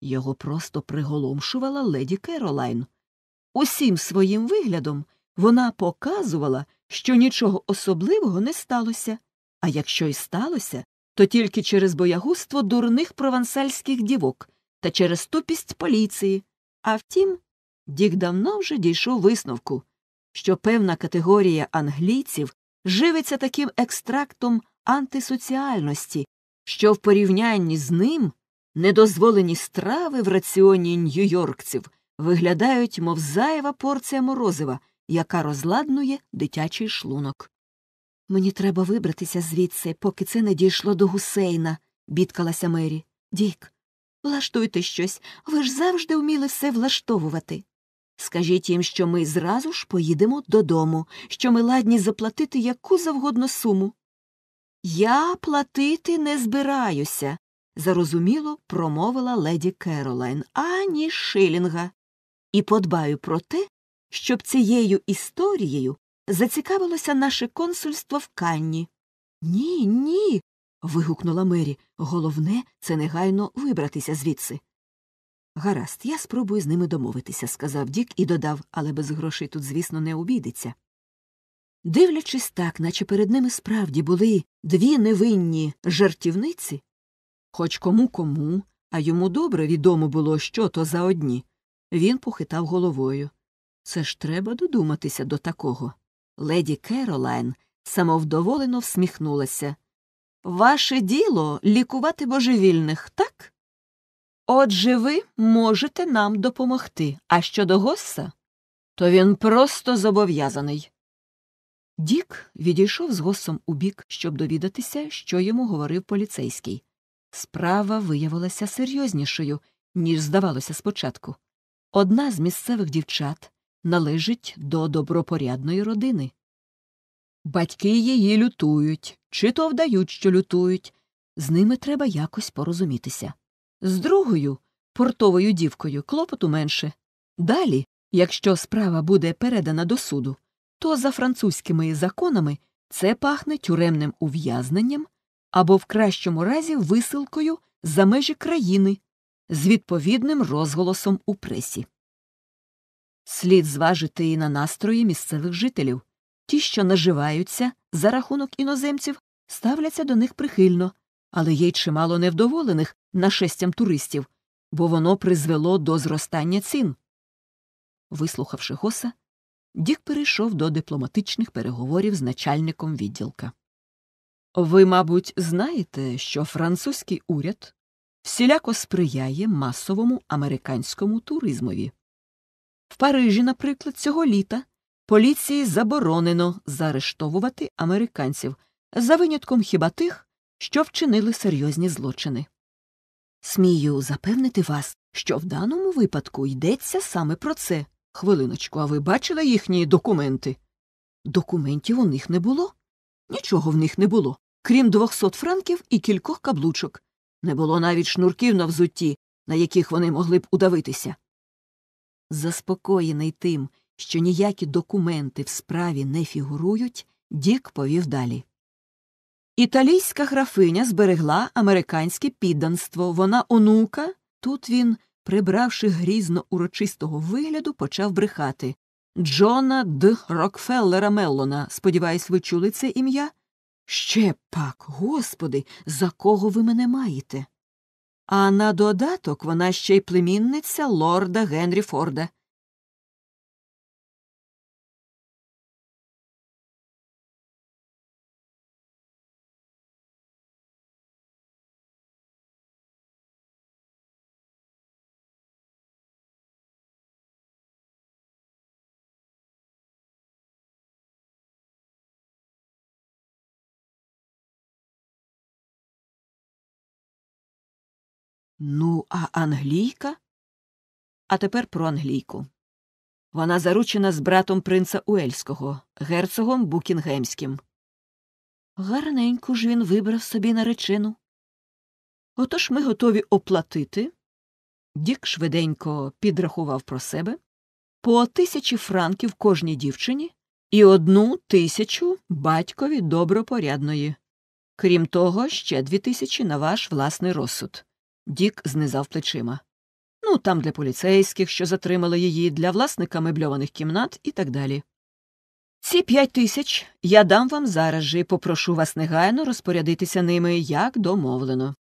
Його просто приголомшувала леді Керолайн. Усім своїм виглядом вона показувала, що нічого особливого не сталося, а якщо й сталося, то тільки через боягузтво дурних провансальських дівок, та через тупість поліції. А втім, Дік давно вже дійшов висновку, що певна категорія англійців живиться таким екстрактом антисоціальності, що в порівнянні з ним недозволені страви в раціоні нью-йоркців виглядають, мов зайва порція морозива, яка розладнує дитячий шлунок. Мені треба вибратися звідси, поки це не дійшло до гусейна, бідкалася Мері. Дік, Влаштуйте щось, ви ж завжди вміли все влаштовувати. Скажіть їм, що ми зразу ж поїдемо додому, що ми ладні заплатити яку завгодно суму. Я платити не збираюся, зарозуміло промовила леді Керолайн, ані шилінга. І подбаю про те, щоб цією історією зацікавилося наше консульство в Канні. Ні, ні вигукнула Мері. Головне, це негайно вибратися звідси. Гаразд, я спробую з ними домовитися, сказав Дік і додав, але без грошей тут, звісно, не обійдеться. Дивлячись так, наче перед ними справді були дві невинні жартівниці, хоч кому кому, а йому добре відомо було, що то за одні, він похитав головою. Це ж треба додуматися до такого. Леді Керолайн самовдоволено всміхнулася. Ваше діло лікувати божевільних, так? Отже, ви можете нам допомогти. А щодо Госса, то він просто зобов'язаний. Дік відійшов з Госсом у бік, щоб довідатися, що йому говорив поліцейський. Справа виявилася серйознішою, ніж здавалося спочатку. Одна з місцевих дівчат належить до добропорядної родини. Батьки її лютують, чи то вдають, що лютують. З ними треба якось порозумітися. З другою, портовою дівкою, клопоту менше. Далі, якщо справа буде передана до суду, то за французькими законами це пахне тюремним ув'язненням або в кращому разі висилкою за межі країни з відповідним розголосом у пресі. Слід зважити і на настрої місцевих жителів. Ті, що наживаються за рахунок іноземців, ставляться до них прихильно, але є й чимало невдоволених нашестям туристів, бо воно призвело до зростання цін. Вислухавши Госа, Дік перейшов до дипломатичних переговорів з начальником відділка. Ви, мабуть, знаєте, що французький уряд всіляко сприяє масовому американському туризмові. В Парижі, наприклад, цього літа Поліції заборонено заарештовувати американців за винятком хіба тих, що вчинили серйозні злочини. Смію запевнити вас, що в даному випадку йдеться саме про це. Хвилиночку, а ви бачили їхні документи? Документів у них не було. Нічого в них не було, крім 200 франків і кількох каблучок. Не було навіть шнурків на взутті, на яких вони могли б удавитися. Заспокоєний тим, що ніякі документи в справі не фігурують, Дік повів далі. Італійська графиня зберегла американське підданство. Вона онука. Тут він, прибравши грізно урочистого вигляду, почав брехати. Джона Д. Рокфеллера Меллона. Сподіваюсь, ви чули це ім'я? Ще пак, господи, за кого ви мене маєте? А на додаток вона ще й племінниця лорда Генрі Форда. Ну, а англійка? А тепер про англійку. Вона заручена з братом принца Уельського, герцогом Букінгемським. Гарненьку ж він вибрав собі наречину. Отож ми готові оплатити. Дік швиденько підрахував про себе по тисячі франків кожній дівчині і одну тисячу батькові добропорядної. Крім того, ще дві тисячі на ваш власний розсуд. Дік знизав плечима. Ну, там для поліцейських, що затримали її, для власника мебльованих кімнат і так далі. Ці п'ять тисяч я дам вам зараз же і попрошу вас негайно розпорядитися ними як домовлено.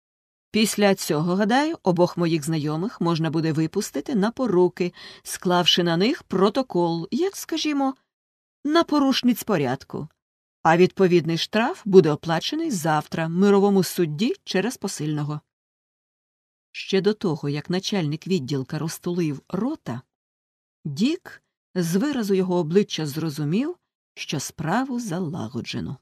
Після цього, гадаю, обох моїх знайомих можна буде випустити на поруки, склавши на них протокол, як, скажімо, на порушниць порядку, а відповідний штраф буде оплачений завтра мировому судді через посильного. Ще до того, як начальник відділка розтулив рота, Дік з виразу його обличчя зрозумів, що справу залагоджено.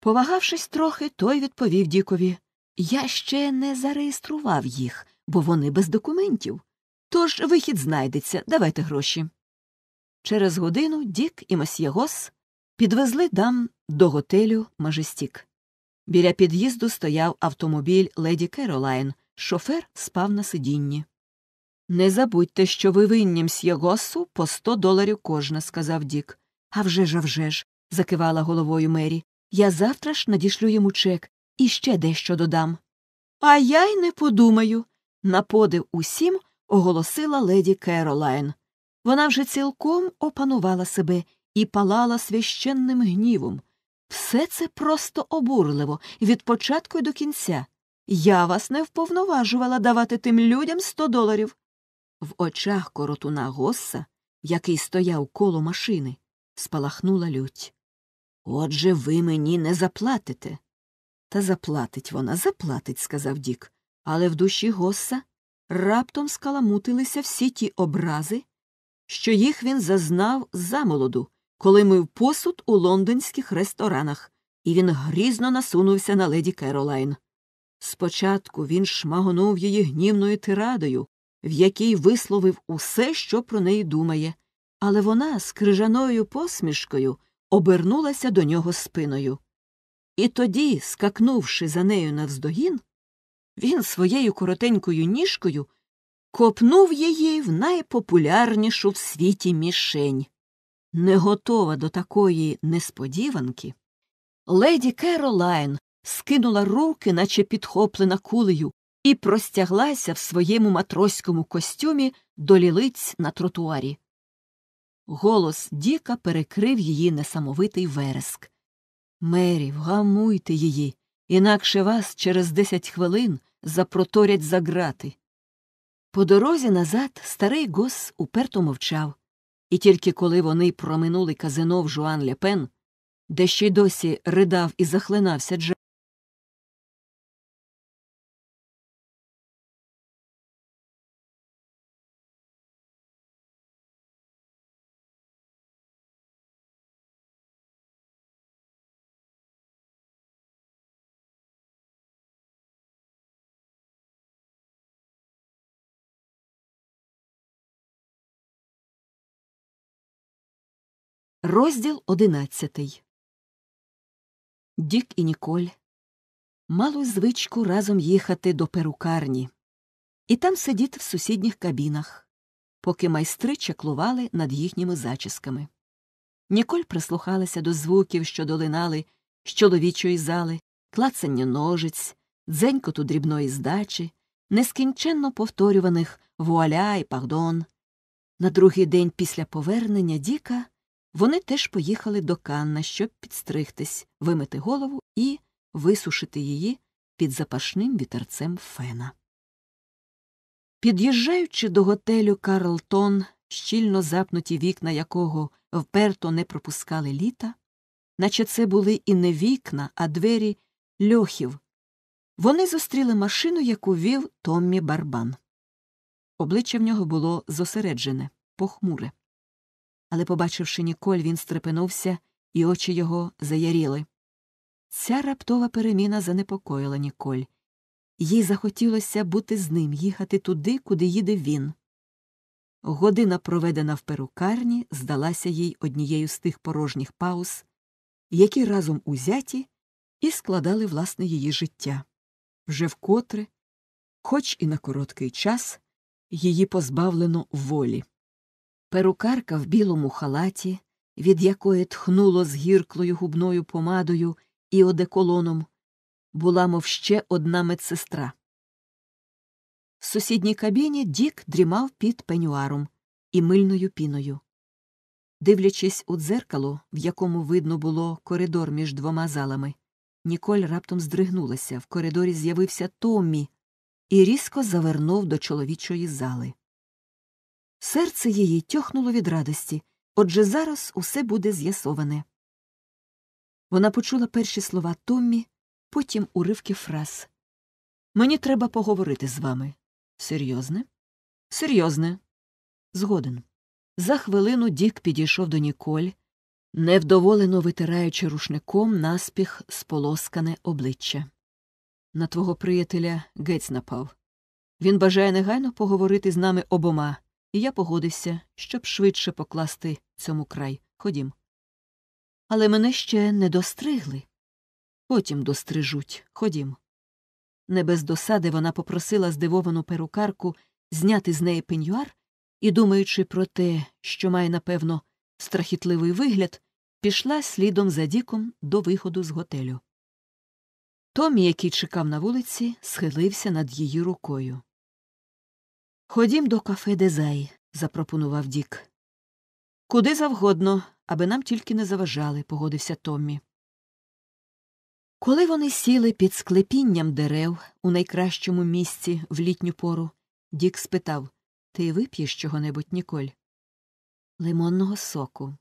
Повагавшись трохи, той відповів Дікові Я ще не зареєстрував їх, бо вони без документів. Тож вихід знайдеться, давайте гроші. Через годину Дік і Гос підвезли дам до готелю Мажестік. Біля під'їзду стояв автомобіль леді Керолайн. Шофер спав на сидінні. Не забудьте, що ви винні мсьєгосу по сто доларів кожна, сказав Дік. «А вже ж, а вже ж», – закивала головою Мері. Я завтра ж надішлю йому чек і ще дещо додам. А я й не подумаю. наподив усім оголосила леді Керолайн. Вона вже цілком опанувала себе і палала священним гнівом. Все це просто обурливо від початку й до кінця. Я вас не вповноважувала давати тим людям сто доларів. В очах коротуна Госса, який стояв коло машини, спалахнула лють. Отже, ви мені не заплатите. Та заплатить вона, заплатить, сказав Дік, але в душі Госса раптом скаламутилися всі ті образи, що їх він зазнав замолоду, коли мив посуд у лондонських ресторанах, і він грізно насунувся на леді Керолайн. Спочатку він шмагонув її гнівною тирадою, в якій висловив усе, що про неї думає, але вона з крижаною посмішкою обернулася до нього спиною. І тоді, скакнувши за нею навздогін, він своєю коротенькою ніжкою копнув її в найпопулярнішу в світі мішень не готова до такої несподіванки, леді Керолайн скинула руки, наче підхоплена кулею, і простяглася в своєму матроському костюмі до лілиць на тротуарі. Голос Діка перекрив її несамовитий вереск. Мері, вгамуйте її, інакше вас через десять хвилин запроторять за грати. По дорозі назад старий гос уперто мовчав. І тільки коли вони проминули казино в Жуан Лепен, де ще й досі ридав і захлинався Джек, Розділ одинадцятий Дік і Ніколь мали звичку разом їхати до перукарні і там сидіти в сусідніх кабінах, поки майстри чаклували над їхніми зачісками. Ніколь прислухалася до звуків, що долинали з чоловічої зали, клацання ножиць, дзенькоту дрібної здачі, нескінченно повторюваних вуаля і пардон. На другий день після повернення Діка. Вони теж поїхали до Канна, щоб підстригтись, вимити голову і висушити її під запашним вітерцем фена. Під'їжджаючи до готелю Карлтон, щільно запнуті вікна якого вперто не пропускали літа, наче це були і не вікна, а двері льохів, вони зустріли машину, яку вів Томмі Барбан. Обличчя в нього було зосереджене, похмуре але, побачивши Ніколь, він стрепенувся, і очі його заяріли. Ця раптова переміна занепокоїла Ніколь. Їй захотілося бути з ним, їхати туди, куди їде він. Година, проведена в перукарні, здалася їй однією з тих порожніх пауз, які разом узяті і складали власне її життя. Вже вкотре, хоч і на короткий час, її позбавлено волі. Перукарка в білому халаті, від якої тхнуло з гірклою губною помадою і одеколоном, була мов ще одна медсестра. В сусідній кабіні Дік дрімав під пенюаром і мильною піною. Дивлячись у дзеркало, в якому видно було коридор між двома залами, Ніколь раптом здригнулася, в коридорі з'явився Томмі і різко завернув до чоловічої зали. Серце її тьохнуло від радості, отже зараз усе буде з'ясоване. Вона почула перші слова Томмі, потім уривки фраз. Мені треба поговорити з вами. Серйозне? Серйозне. Згоден. За хвилину Дік підійшов до Ніколь, невдоволено витираючи рушником наспіх сполоскане обличчя. На твого приятеля гець напав. Він бажає негайно поговорити з нами обома і я погодився, щоб швидше покласти цьому край. Ходім. Але мене ще не достригли. Потім дострижуть. Ходім. Не без досади вона попросила здивовану перукарку зняти з неї пеньюар і, думаючи про те, що має, напевно, страхітливий вигляд, пішла слідом за Діком до виходу з готелю. Томі, який чекав на вулиці, схилився над її рукою. Ходім до кафе Дезай, запропонував Дік. Куди завгодно, аби нам тільки не заважали, погодився Томмі. Коли вони сіли під склепінням дерев у найкращому місці в літню пору, Дік спитав Ти вип'єш чого небудь, Ніколь? Лимонного соку.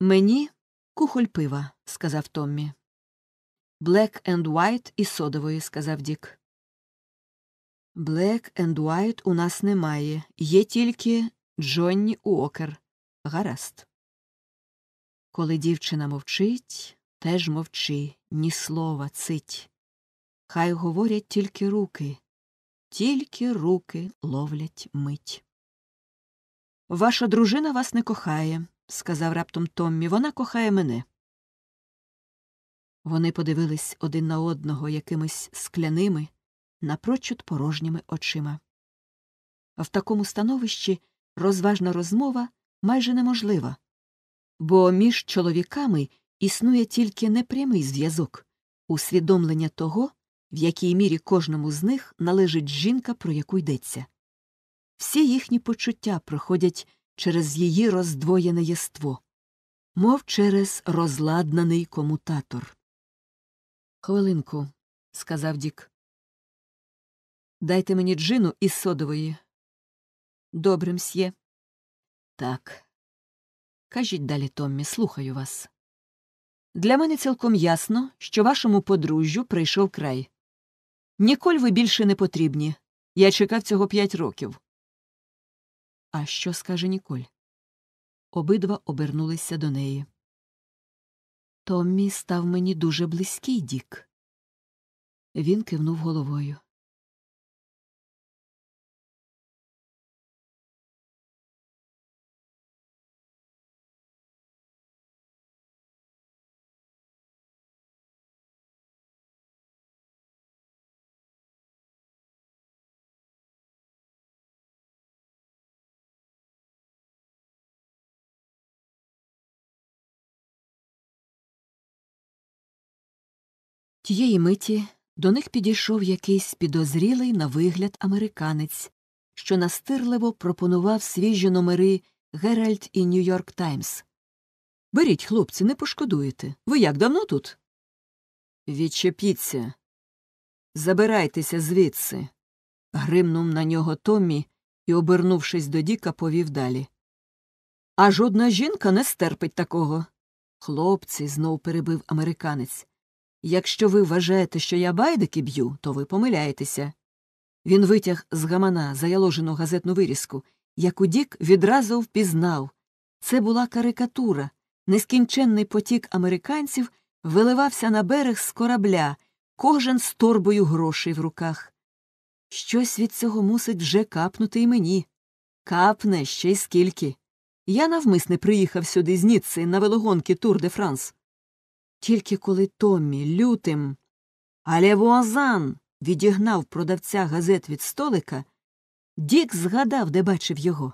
Мені кухоль пива, сказав Томмі. Блек енд Уайт і содової, сказав Дік. Блек енд Уайт у нас немає, є тільки Джонні Уокер. Гаразд. Коли дівчина мовчить, теж мовчи, ні слова цить. Хай говорять тільки руки, тільки руки ловлять мить. Ваша дружина вас не кохає, сказав раптом Томмі, вона кохає мене. Вони подивились один на одного якимись скляними напрочуд порожніми очима. В такому становищі розважна розмова майже неможлива, бо між чоловіками існує тільки непрямий зв'язок, усвідомлення того, в якій мірі кожному з них належить жінка, про яку йдеться. Всі їхні почуття проходять через її роздвоєне єство, мов через розладнаний комутатор. Хвилинку, сказав Дік. Дайте мені джину із содової. Добрим с'є. Так. Кажіть далі, Томмі, слухаю вас. Для мене цілком ясно, що вашому подружжю прийшов край. Ніколь ви більше не потрібні. Я чекав цього п'ять років. А що скаже Ніколь? Обидва обернулися до неї. Томмі став мені дуже близький, Дік. Він кивнув головою. Тієї миті до них підійшов якийсь підозрілий на вигляд американець, що настирливо пропонував свіжі номери Геральт і Нью-Йорк Таймс. Беріть, хлопці, не пошкодуєте. Ви як давно тут? Відчепіться. Забирайтеся звідси. гримнув на нього Томмі і, обернувшись до Діка, повів далі. А жодна жінка не стерпить такого. Хлопці, знов перебив американець. Якщо ви вважаєте, що я байдики б'ю, то ви помиляєтеся. Він витяг з гамана заяложену газетну вирізку, яку Дік відразу впізнав. Це була карикатура. Нескінченний потік американців виливався на берег з корабля, кожен з торбою грошей в руках. Щось від цього мусить вже капнути і мені. Капне ще й скільки. Я навмисне приїхав сюди з Ніцци на велогонки Тур де Франс. Тільки коли Томмі лютим, Алєвуазан відігнав продавця газет від столика, Дік згадав, де бачив його.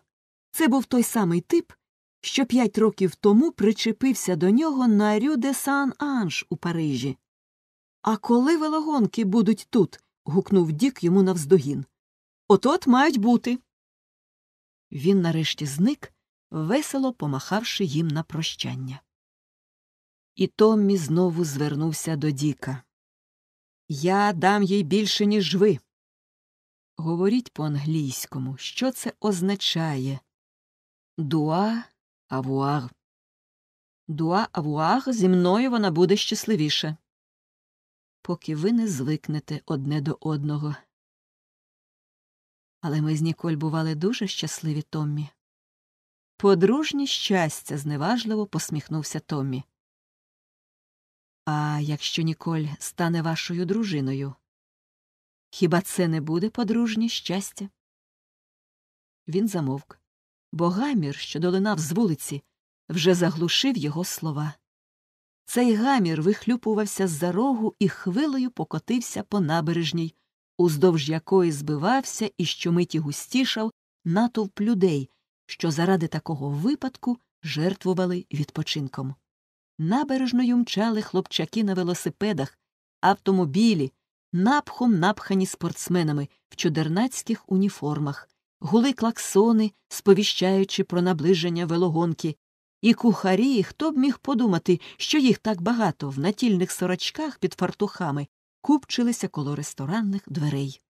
Це був той самий тип, що п'ять років тому причепився до нього на Рю де Сан Анж у Парижі. А коли велогонки будуть тут? гукнув Дік йому навздогін. Отот -от мають бути. Він нарешті зник, весело помахавши їм на прощання. І Томмі знову звернувся до Діка. Я дам їй більше, ніж ви. Говоріть по англійському, що це означає дуа авуар. Дуа авуар зі мною вона буде щасливіша. Поки ви не звикнете одне до одного. Але ми з Ніколь бували дуже щасливі Томмі. Подружнє щастя, зневажливо посміхнувся Томмі. А якщо Ніколь стане вашою дружиною, хіба це не буде подружнє щастя? Він замовк, бо гамір, що долинав з вулиці, вже заглушив його слова. Цей гамір вихлюпувався з за рогу і хвилею покотився по набережній, уздовж якої збивався і щомиті густішав натовп людей, що заради такого випадку жертвували відпочинком. Набережною мчали хлопчаки на велосипедах, автомобілі, напхом напхані спортсменами в чудернацьких уніформах, гули клаксони, сповіщаючи про наближення велогонки, і кухарі, хто б міг подумати, що їх так багато в натільних сорочках під фартухами купчилися коло ресторанних дверей.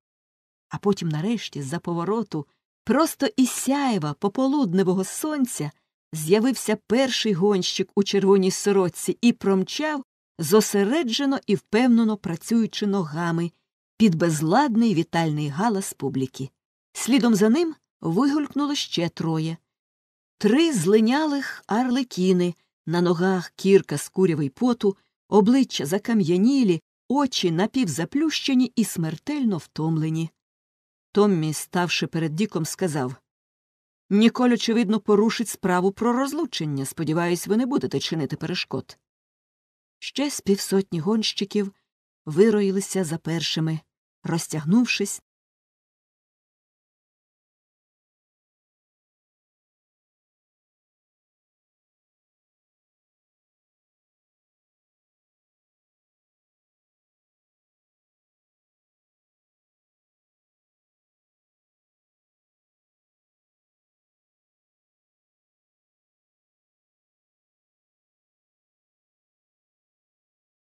А потім, нарешті, з-за повороту, просто із сяєва пополудневого сонця з'явився перший гонщик у червоній сорочці і промчав, зосереджено і впевнено працюючи ногами під безладний вітальний галас публіки. Слідом за ним вигулькнуло ще троє. Три злинялих арлекіни, на ногах кірка з курявий поту, обличчя закам'янілі, очі напівзаплющені і смертельно втомлені. Томмі, ставши перед Діком, сказав Ніколь, очевидно, порушить справу про розлучення. Сподіваюсь, ви не будете чинити перешкод. Ще з півсотні гонщиків вироїлися за першими, розтягнувшись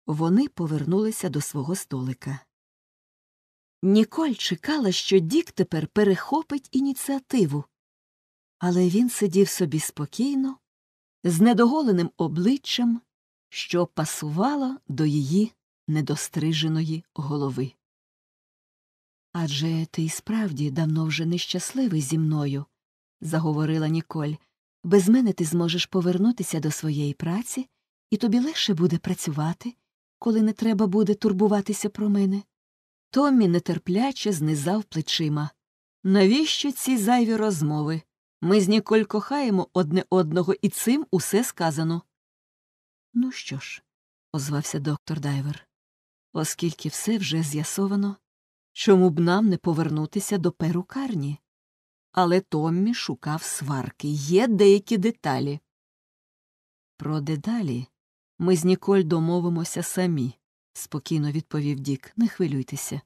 Вони повернулися до свого столика. Ніколь чекала, що Дік тепер перехопить ініціативу. Але він сидів собі спокійно, з недоголеним обличчям, що пасувало до її недостриженої голови. Адже ти і справді давно вже нещасливий зі мною, заговорила Ніколь. Без мене ти зможеш повернутися до своєї праці, і тобі легше буде працювати коли не треба буде турбуватися про мене. Томмі нетерпляче знизав плечима. Навіщо ці зайві розмови? Ми з Ніколь кохаємо одне одного, і цим усе сказано. Ну що ж, озвався доктор Дайвер, оскільки все вже з'ясовано, чому б нам не повернутися до перукарні? Але Томмі шукав сварки, є деякі деталі. Про дедалі ми з Ніколь домовимося самі, спокійно відповів Дік, не хвилюйтеся.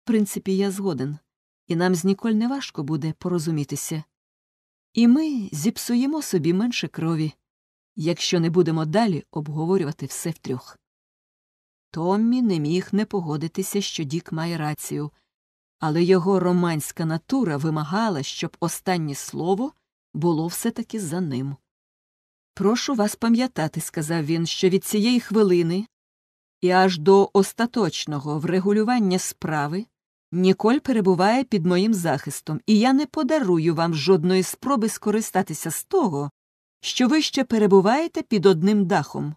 В принципі, я згоден, і нам з Ніколь не важко буде порозумітися. І ми зіпсуємо собі менше крові, якщо не будемо далі обговорювати все втрьох. Томмі не міг не погодитися, що Дік має рацію, але його романська натура вимагала, щоб останнє слово було все таки за ним. Прошу вас пам'ятати, сказав він, що від цієї хвилини і аж до остаточного врегулювання справи Ніколь перебуває під моїм захистом, і я не подарую вам жодної спроби скористатися з того, що ви ще перебуваєте під одним дахом.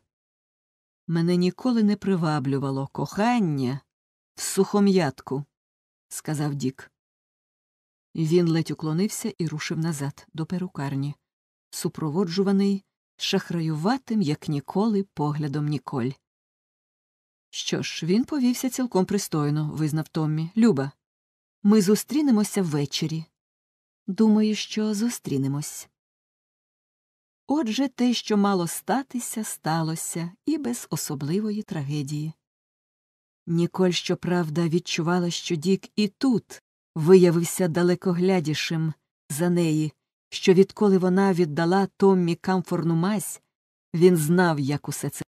Мене ніколи не приваблювало кохання в сухом'ятку, сказав Дік. Він ледь уклонився і рушив назад до перукарні, супроводжуваний шахраюватим, як ніколи, поглядом Ніколь. Що ж, він повівся цілком пристойно, визнав Томмі. Люба. Ми зустрінемося ввечері. Думаю, що зустрінемось. Отже, те, що мало статися, сталося і без особливої трагедії. Ніколь, щоправда, відчувала, що Дік і тут виявився далекоглядішим за неї що відколи вона віддала Томмі камфорну мазь, він знав, як усе це.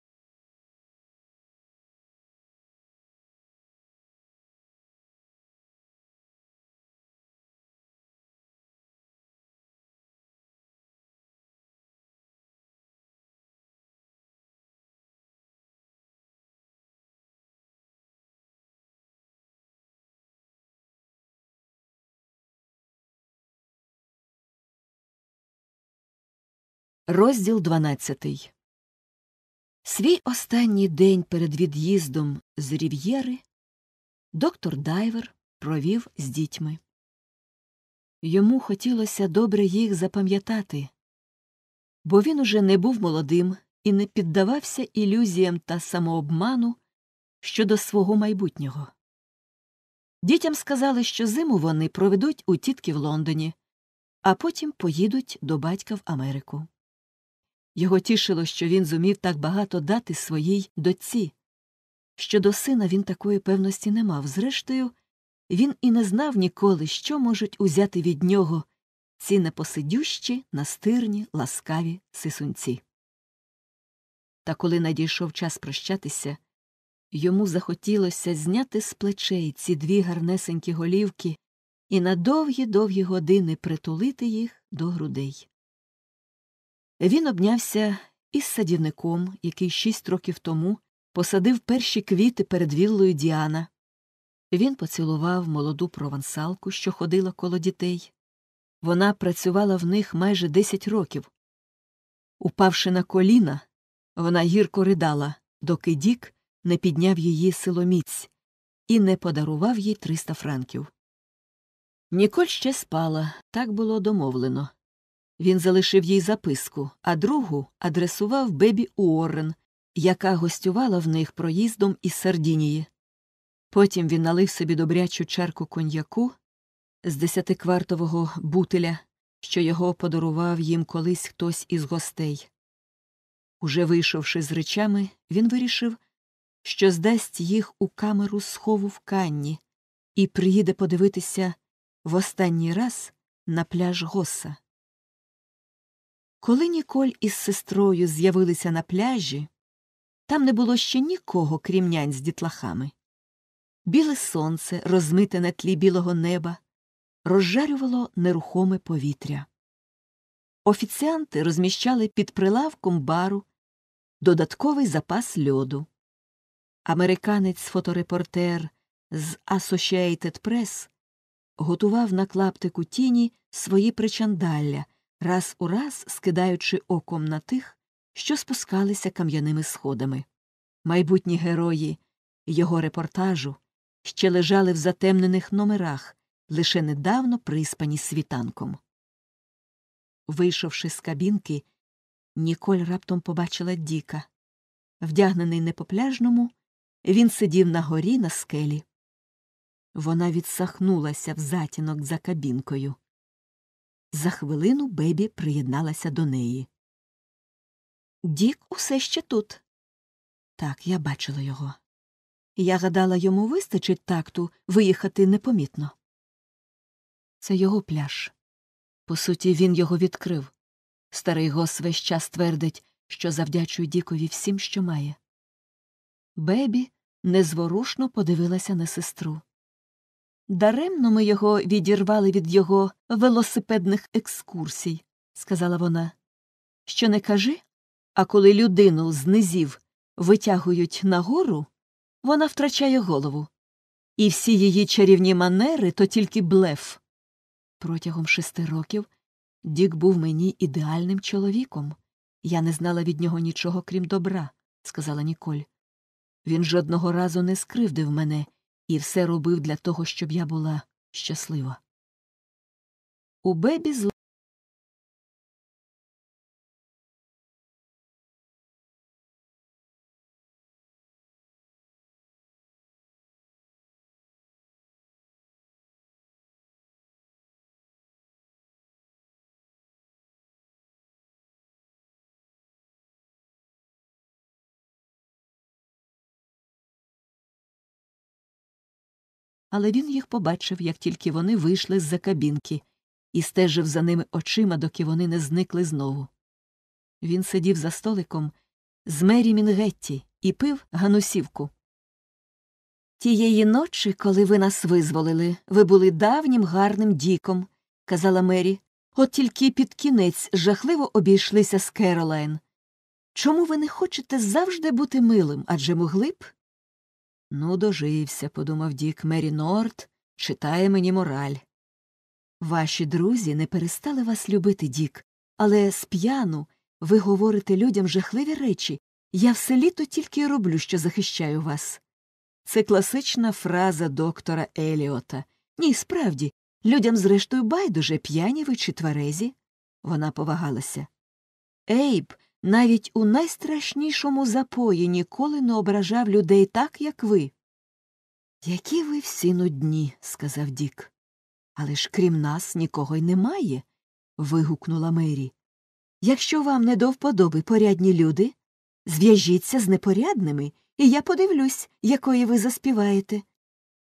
Розділ 12 Свій останній день перед від'їздом з Рів'єри доктор Дайвер провів з дітьми. Йому хотілося добре їх запам'ятати, бо він уже не був молодим і не піддавався ілюзіям та самообману щодо свого майбутнього. Дітям сказали, що зиму вони проведуть у тітки в Лондоні, а потім поїдуть до батька в Америку. Його тішило, що він зумів так багато дати своїй дочці. Щодо сина він такої певності не мав. Зрештою, він і не знав ніколи, що можуть узяти від нього ці непосидющі, настирні, ласкаві сисунці. Та коли надійшов час прощатися, йому захотілося зняти з плечей ці дві гарнесенькі голівки і на довгі довгі години притулити їх до грудей. Він обнявся із садівником, який шість років тому посадив перші квіти перед віллою Діана. Він поцілував молоду провансалку, що ходила коло дітей. Вона працювала в них майже десять років. Упавши на коліна, вона гірко ридала, доки Дік не підняв її силоміць і не подарував їй триста франків. Ніколь ще спала, так було домовлено. Він залишив їй записку, а другу адресував Бебі Уоррен, яка гостювала в них проїздом із Сардінії. Потім він налив собі добрячу чарку коньяку з десятиквартового бутиля, що його подарував їм колись хтось із гостей. Уже вийшовши з речами, він вирішив, що здасть їх у камеру схову в Канні і приїде подивитися в останній раз на пляж Госса. Коли Ніколь із сестрою з'явилися на пляжі, там не було ще нікого, крім нянь з дітлахами. Біле сонце, розмите на тлі білого неба, розжарювало нерухоме повітря. Офіціанти розміщали під прилавком бару додатковий запас льоду. Американець фоторепортер з Associated Press готував на клаптику тіні свої причандалля раз у раз скидаючи оком на тих, що спускалися кам'яними сходами. Майбутні герої його репортажу ще лежали в затемнених номерах, лише недавно приспані світанком. Вийшовши з кабінки, Ніколь раптом побачила Діка. Вдягнений не по пляжному, він сидів на горі на скелі. Вона відсахнулася в затінок за кабінкою. За хвилину Бебі приєдналася до неї. Дік усе ще тут. Так, я бачила його. Я гадала, йому вистачить такту виїхати непомітно. Це його пляж. По суті, він його відкрив. Старий гос весь час твердить, що завдячує Дікові всім, що має. Бебі незворушно подивилася на сестру. Даремно ми його відірвали від його велосипедних екскурсій, сказала вона. Що не кажи, а коли людину з низів витягують нагору, вона втрачає голову. І всі її чарівні манери то тільки блеф. Протягом шести років Дік був мені ідеальним чоловіком. Я не знала від нього нічого, крім добра, сказала Ніколь. Він жодного разу не скривдив мене і все робив для того, щоб я була щаслива. У Бебі зла але він їх побачив, як тільки вони вийшли з за кабінки, і стежив за ними очима, доки вони не зникли знову. Він сидів за столиком з Мері Мінгетті і пив ганусівку. Тієї ночі, коли ви нас визволили, ви були давнім гарним діком, казала Мері. От тільки під кінець жахливо обійшлися з Керолайн. Чому ви не хочете завжди бути милим адже могли б Ну, дожився, подумав Дік, Мері Норт читає мені мораль. Ваші друзі не перестали вас любити, Дік, але з п'яну ви говорите людям жахливі речі я все літо тільки й роблю, що захищаю вас. Це класична фраза доктора Еліота. Ні, справді, людям, зрештою, байдуже п'яні ви чи тверезі. Вона повагалася. Ейб навіть у найстрашнішому запої ніколи не ображав людей так, як ви. Які ви всі нудні, сказав Дік. Але ж крім нас нікого й немає. вигукнула Мері. Якщо вам не до вподоби порядні люди, зв'яжіться з непорядними, і я подивлюсь, якої ви заспіваєте.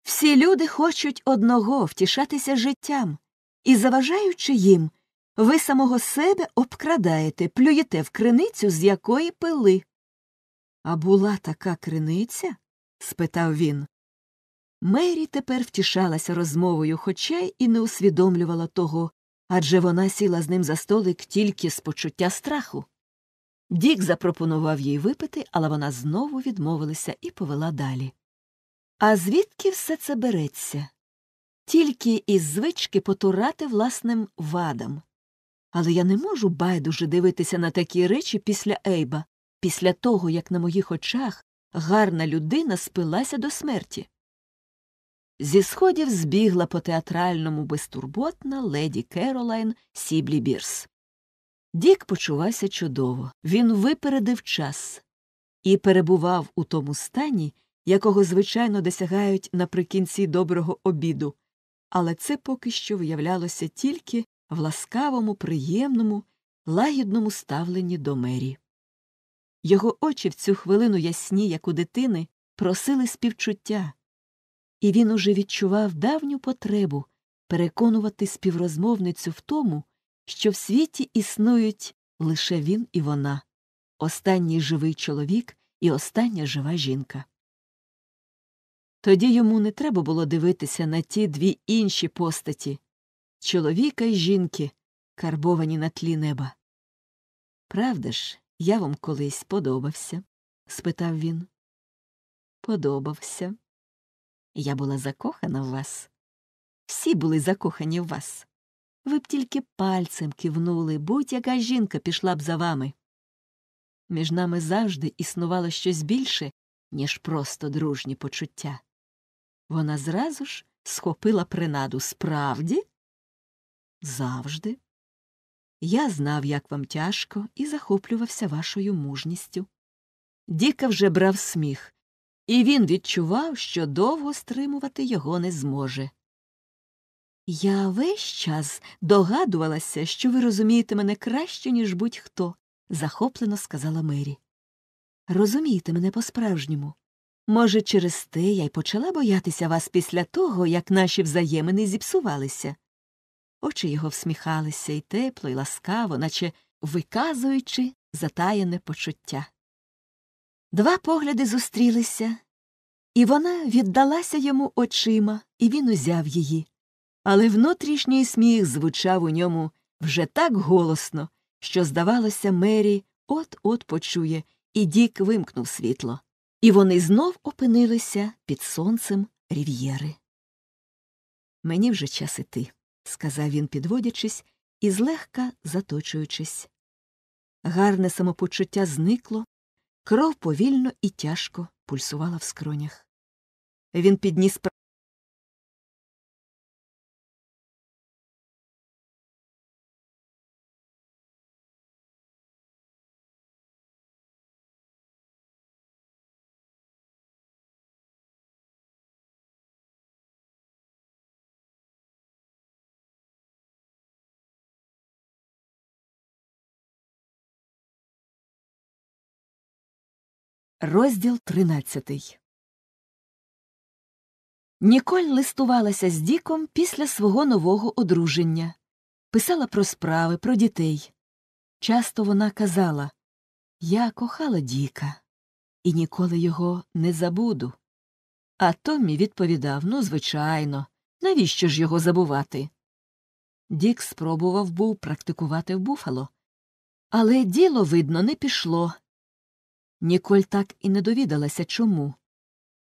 Всі люди хочуть одного втішатися життям, і, заважаючи їм, ви самого себе обкрадаєте, плюєте в криницю, з якої пили. А була така криниця? спитав він. Мері тепер втішалася розмовою, хоча й не усвідомлювала того, адже вона сіла з ним за столик тільки з почуття страху. Дік запропонував їй випити, але вона знову відмовилася і повела далі. А звідки все це береться? Тільки із звички потурати власним вадам. Але я не можу байдуже дивитися на такі речі після Ейба, після того, як на моїх очах гарна людина спилася до смерті. Зі сходів збігла по театральному безтурботна леді Керолайн Сіблі Бірс. Дік почувався чудово. Він випередив час і перебував у тому стані, якого звичайно досягають наприкінці доброго обіду, але це поки що виявлялося тільки в ласкавому, приємному, лагідному ставленні до мері. Його очі в цю хвилину ясні, як у дитини, просили співчуття, і він уже відчував давню потребу переконувати співрозмовницю в тому, що в світі існують лише він і вона, останній живий чоловік і остання жива жінка. Тоді йому не треба було дивитися на ті дві інші постаті, чоловіка й жінки, карбовані на тлі неба. Правда ж, я вам колись подобався? спитав він. Подобався. Я була закохана в вас. Всі були закохані в вас. Ви б тільки пальцем кивнули, будь-яка жінка пішла б за вами. Між нами завжди існувало щось більше, ніж просто дружні почуття. Вона зразу ж схопила принаду справді? завжди. Я знав, як вам тяжко, і захоплювався вашою мужністю. Діка вже брав сміх, і він відчував, що довго стримувати його не зможе. Я весь час догадувалася, що ви розумієте мене краще, ніж будь-хто, захоплено сказала Мері. Розумієте мене по-справжньому. Може, через те я й почала боятися вас після того, як наші взаємини зіпсувалися. Очі його всміхалися і тепло, і ласкаво, наче виказуючи затаєне почуття. Два погляди зустрілися, і вона віддалася йому очима, і він узяв її. Але внутрішній сміх звучав у ньому вже так голосно, що, здавалося, Мері от-от почує, і Дік вимкнув світло. І вони знов опинилися під сонцем рів'єри. Мені вже час іти сказав він, підводячись і злегка заточуючись. Гарне самопочуття зникло, кров повільно і тяжко пульсувала в скронях. Він підніс Розділ тринадцятий. Ніколь листувалася з Діком після свого нового одруження. Писала про справи, про дітей. Часто вона казала Я кохала Діка, і ніколи його не забуду. А Томмі відповідав Ну, звичайно, навіщо ж його забувати? Дік спробував був практикувати в буфало. Але діло, видно, не пішло. Ніколь так і не довідалася чому.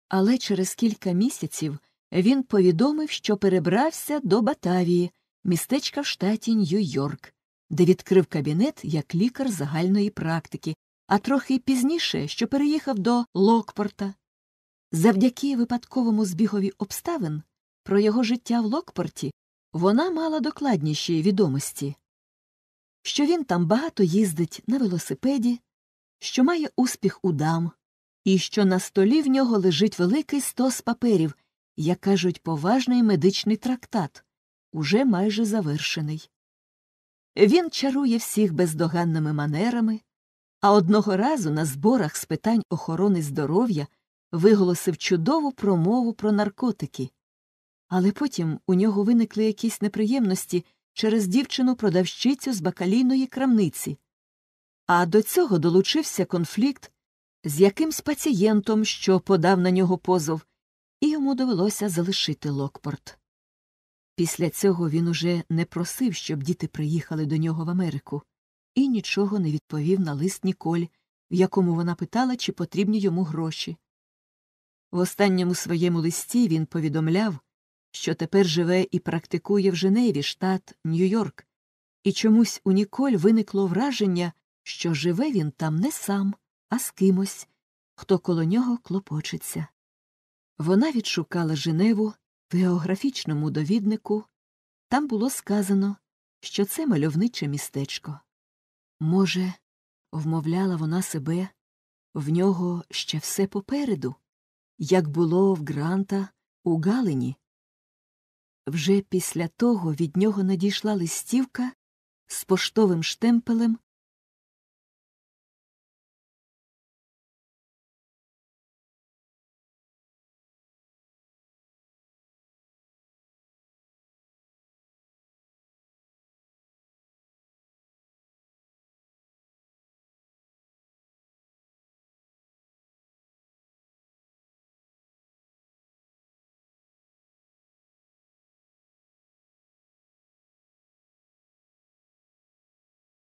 Але через кілька місяців він повідомив, що перебрався до Батавії, містечка в штаті Нью-Йорк, де відкрив кабінет як лікар загальної практики, а трохи пізніше, що переїхав до Локпорта. Завдяки випадковому збігові обставин про його життя в Локпорті вона мала докладніші відомості, що він там багато їздить на велосипеді, що має успіх у дам, і що на столі в нього лежить великий стос паперів, як кажуть, поважний медичний трактат, уже майже завершений. Він чарує всіх бездоганними манерами, а одного разу на зборах з питань охорони здоров'я виголосив чудову промову про наркотики. Але потім у нього виникли якісь неприємності через дівчину продавщицю з бакалійної крамниці. А до цього долучився конфлікт з якимсь пацієнтом, що подав на нього позов, і йому довелося залишити Локпорт. Після цього він уже не просив, щоб діти приїхали до нього в Америку, і нічого не відповів на лист Ніколь, в якому вона питала, чи потрібні йому гроші. В останньому своєму листі він повідомляв, що тепер живе і практикує в Женеві, штат Нью-Йорк, і чомусь у Ніколь виникло враження, що живе він там не сам, а з кимось, хто коло нього клопочеться. Вона відшукала Женеву в географічному довіднику, там було сказано, що це мальовниче містечко. Може, вмовляла вона себе, в нього ще все попереду, як було в Гранта у Галині. Вже після того від нього надійшла листівка з поштовим штемпелем